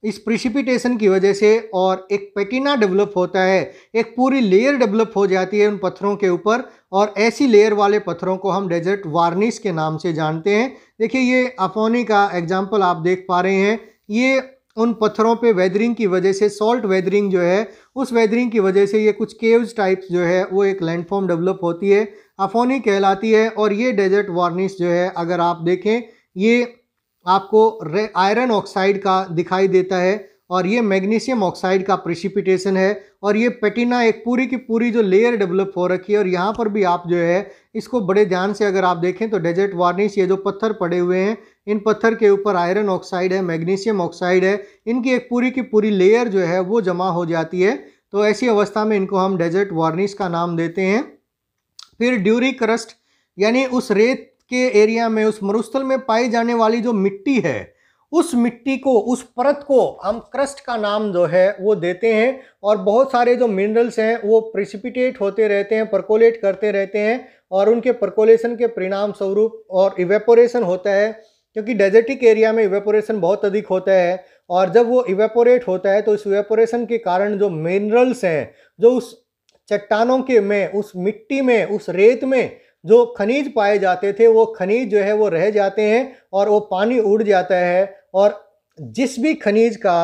इस प्रिसिपिटेशन की वजह से और एक पेटिना डेवलप होता है एक पूरी लेयर डेवलप हो जाती है उन पत्थरों के ऊपर और ऐसी लेयर वाले पत्थरों को हम डेजर्ट वार्निश के नाम से जानते हैं देखिए ये अफोनी का एग्जाम्पल आप देख पा रहे हैं ये उन पत्थरों पे वेदरिंग की वजह से सॉल्ट वेदरिंग जो है उस वेदरिंग की वजह से ये कुछ केव्स टाइप्स जो है वो एक लैंडफॉर्म डेवलप होती है अफोनी कहलाती है और ये डेजर्ट वार्निश जो है अगर आप देखें ये आपको आयरन ऑक्साइड का दिखाई देता है और ये मैग्नीशियम ऑक्साइड का प्रिसिपिटेशन है और ये पेटिना एक पूरी की पूरी जो लेयर डेवलप हो रखी है और यहाँ पर भी आप जो है इसको बड़े ध्यान से अगर आप देखें तो डेजर्ट वार्निश ये जो पत्थर पड़े हुए हैं इन पत्थर के ऊपर आयरन ऑक्साइड है मैग्नीशियम ऑक्साइड है इनकी एक पूरी की पूरी लेयर जो है वो जमा हो जाती है तो ऐसी अवस्था में इनको हम डेजर्ट वार्निश का नाम देते हैं फिर ड्यूरी क्रस्ट यानी उस रेत के एरिया में उस मरुस्थल में पाई जाने वाली जो मिट्टी है उस मिट्टी को उस परत को हम क्रस्ट का नाम जो है वो देते हैं और बहुत सारे जो मिनरल्स हैं वो प्रिसिपिटेट होते रहते हैं परकोलेट करते रहते हैं और उनके परकोलेशन के परिणाम स्वरूप और इवेपोरेशन होता है क्योंकि डेजर्टिक एरिया में इवेपोरेशन बहुत अधिक होता है और जब वो इवेपोरेट होता है तो इस इवेपोरेशन के कारण जो मिनरल्स हैं जो उस चट्टानों के में उस मिट्टी में उस रेत में जो खनिज पाए जाते थे वो खनिज जो है वो रह जाते हैं और वो पानी उड़ जाता है और जिस भी खनिज का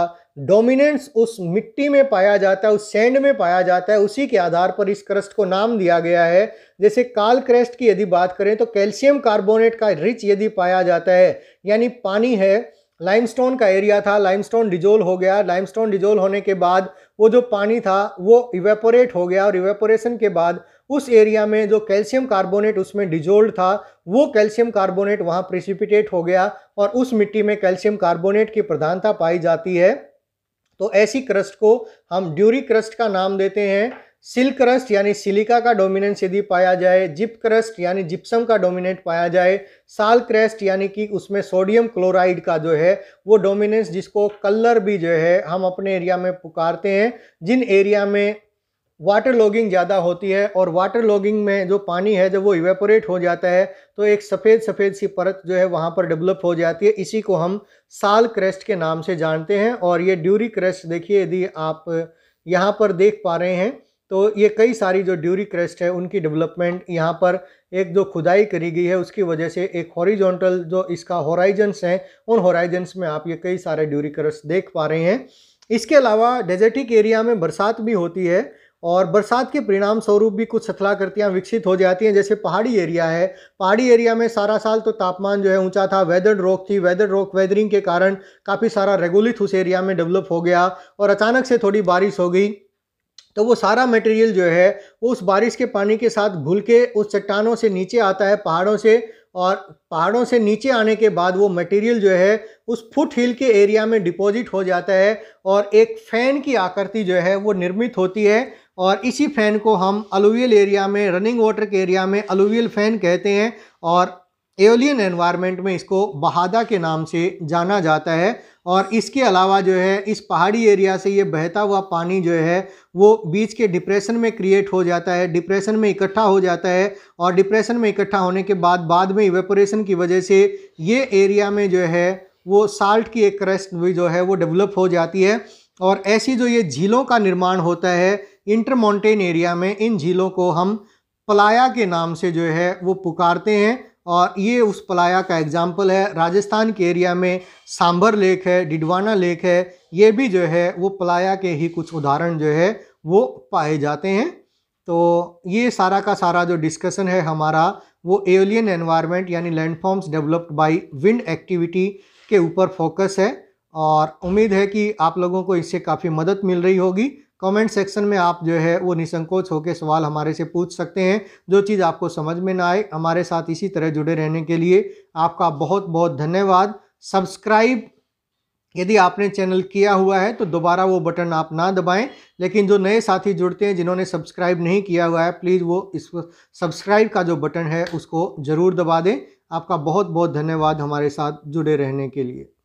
डोमिनेंस उस मिट्टी में पाया जाता है उस सैंड में पाया जाता है उसी के आधार पर इस क्रस्ट को नाम दिया गया है जैसे काल क्रस्ट की यदि बात करें तो कैल्शियम कार्बोनेट का रिच यदि पाया जाता है यानी पानी है लाइमस्टोन का एरिया था लाइमस्टोन डिजोल हो गया लाइमस्टोन डिजोल होने के बाद वो जो पानी था वो इवेपोरेट हो गया और इवेपोरेशन के बाद उस एरिया में जो कैल्शियम कार्बोनेट उसमें डिजोल्ड था वो कैल्शियम कार्बोनेट वहाँ प्रिसिपिटेट हो गया और उस मिट्टी में कैल्शियम कार्बोनेट की प्रधानता पाई जाती है तो ऐसी क्रस्ट को हम ड्यूरी क्रस्ट का नाम देते हैं सिल क्रस्ट यानी सिलिका का डोमिनेंस यदि पाया जाए जिप क्रस्ट यानी जिप्सम का डोमिनेंट पाया जाए साल क्रस्ट यानी कि उसमें सोडियम क्लोराइड का जो है वो डोमिनेंस जिसको कलर भी जो है हम अपने एरिया में पुकारते हैं जिन एरिया में वाटर लॉगिंग ज़्यादा होती है और वाटर लॉगिंग में जो पानी है जब वो इवेपोरेट हो जाता है तो एक सफ़ेद सफ़ेद सी परत जो है वहाँ पर डेवलप हो जाती है इसी को हम साल क्रेस्ट के नाम से जानते हैं और ये ड्यूरी क्रेस्ट देखिए यदि आप यहाँ पर देख पा रहे हैं तो ये कई सारी जो ड्यूरी क्रेस्ट है उनकी डेवलपमेंट यहाँ पर एक जो खुदाई करी गई है उसकी वजह से एक हॉरीजोंटल जो इसका होराइजन्स हैं उन होराइजन्स में आप ये कई सारे ड्यूरी क्रेस्ट देख पा रहे हैं इसके अलावा डेजर्टिक एरिया में बरसात भी होती है और बरसात के परिणाम स्वरूप भी कुछ सथलाकृतियाँ विकसित हो जाती हैं जैसे पहाड़ी एरिया है पहाड़ी एरिया में सारा साल तो तापमान जो है ऊंचा था वेदर रोक थी वेदर रोक वेदरिंग के कारण काफ़ी सारा रेगुलिथ उस एरिया में डेवलप हो गया और अचानक से थोड़ी बारिश हो गई तो वो सारा मटेरियल जो है वो उस बारिश के पानी के साथ घुल के उस चट्टानों से नीचे आता है पहाड़ों से और पहाड़ों से नीचे आने के बाद वो मटेरियल जो है उस फुट हिल के एरिया में डिपॉजिट हो जाता है और एक फ़ैन की आकृति जो है वो निर्मित होती है और इसी फ़ैन को हम अलूवियल एरिया में रनिंग वाटर के एरिया में अलूवियल फ़ैन कहते हैं और एलियन एनवायरनमेंट में इसको बहादा के नाम से जाना जाता है और इसके अलावा जो है इस पहाड़ी एरिया से ये बहता हुआ पानी जो है वो बीच के डिप्रेशन में क्रिएट हो जाता है डिप्रेशन में इकट्ठा हो जाता है और डिप्रेशन में इकट्ठा होने के बाद बाद में इवेपोरेशन की वजह से ये एरिया में जो है वो साल्ट की एक क्रस्ट भी जो है वो डेवलप हो जाती है और ऐसी जो ये झीलों का निर्माण होता है इंटरमाउंटेन एरिया में इन झीलों को हम पलाया के नाम से जो है वो पुकारते हैं और ये उस पलाया का एग्जाम्पल है राजस्थान के एरिया में सांभर लेक है डिडवाना लेक है ये भी जो है वो पलाया के ही कुछ उदाहरण जो है वो पाए जाते हैं तो ये सारा का सारा जो डिस्कशन है हमारा वो एलियन एनवायरनमेंट यानी landforms developed by wind activity के ऊपर फोकस है और उम्मीद है कि आप लोगों को इससे काफ़ी मदद मिल रही होगी कमेंट सेक्शन में आप जो है वो निसंकोच होकर सवाल हमारे से पूछ सकते हैं जो चीज़ आपको समझ में ना आए हमारे साथ इसी तरह जुड़े रहने के लिए आपका बहुत बहुत धन्यवाद सब्सक्राइब यदि आपने चैनल किया हुआ है तो दोबारा वो बटन आप ना दबाएं लेकिन जो नए साथी जुड़ते हैं जिन्होंने सब्सक्राइब नहीं किया हुआ है प्लीज़ वो इस सब्सक्राइब का जो बटन है उसको ज़रूर दबा दें आपका बहुत बहुत धन्यवाद हमारे साथ जुड़े रहने के लिए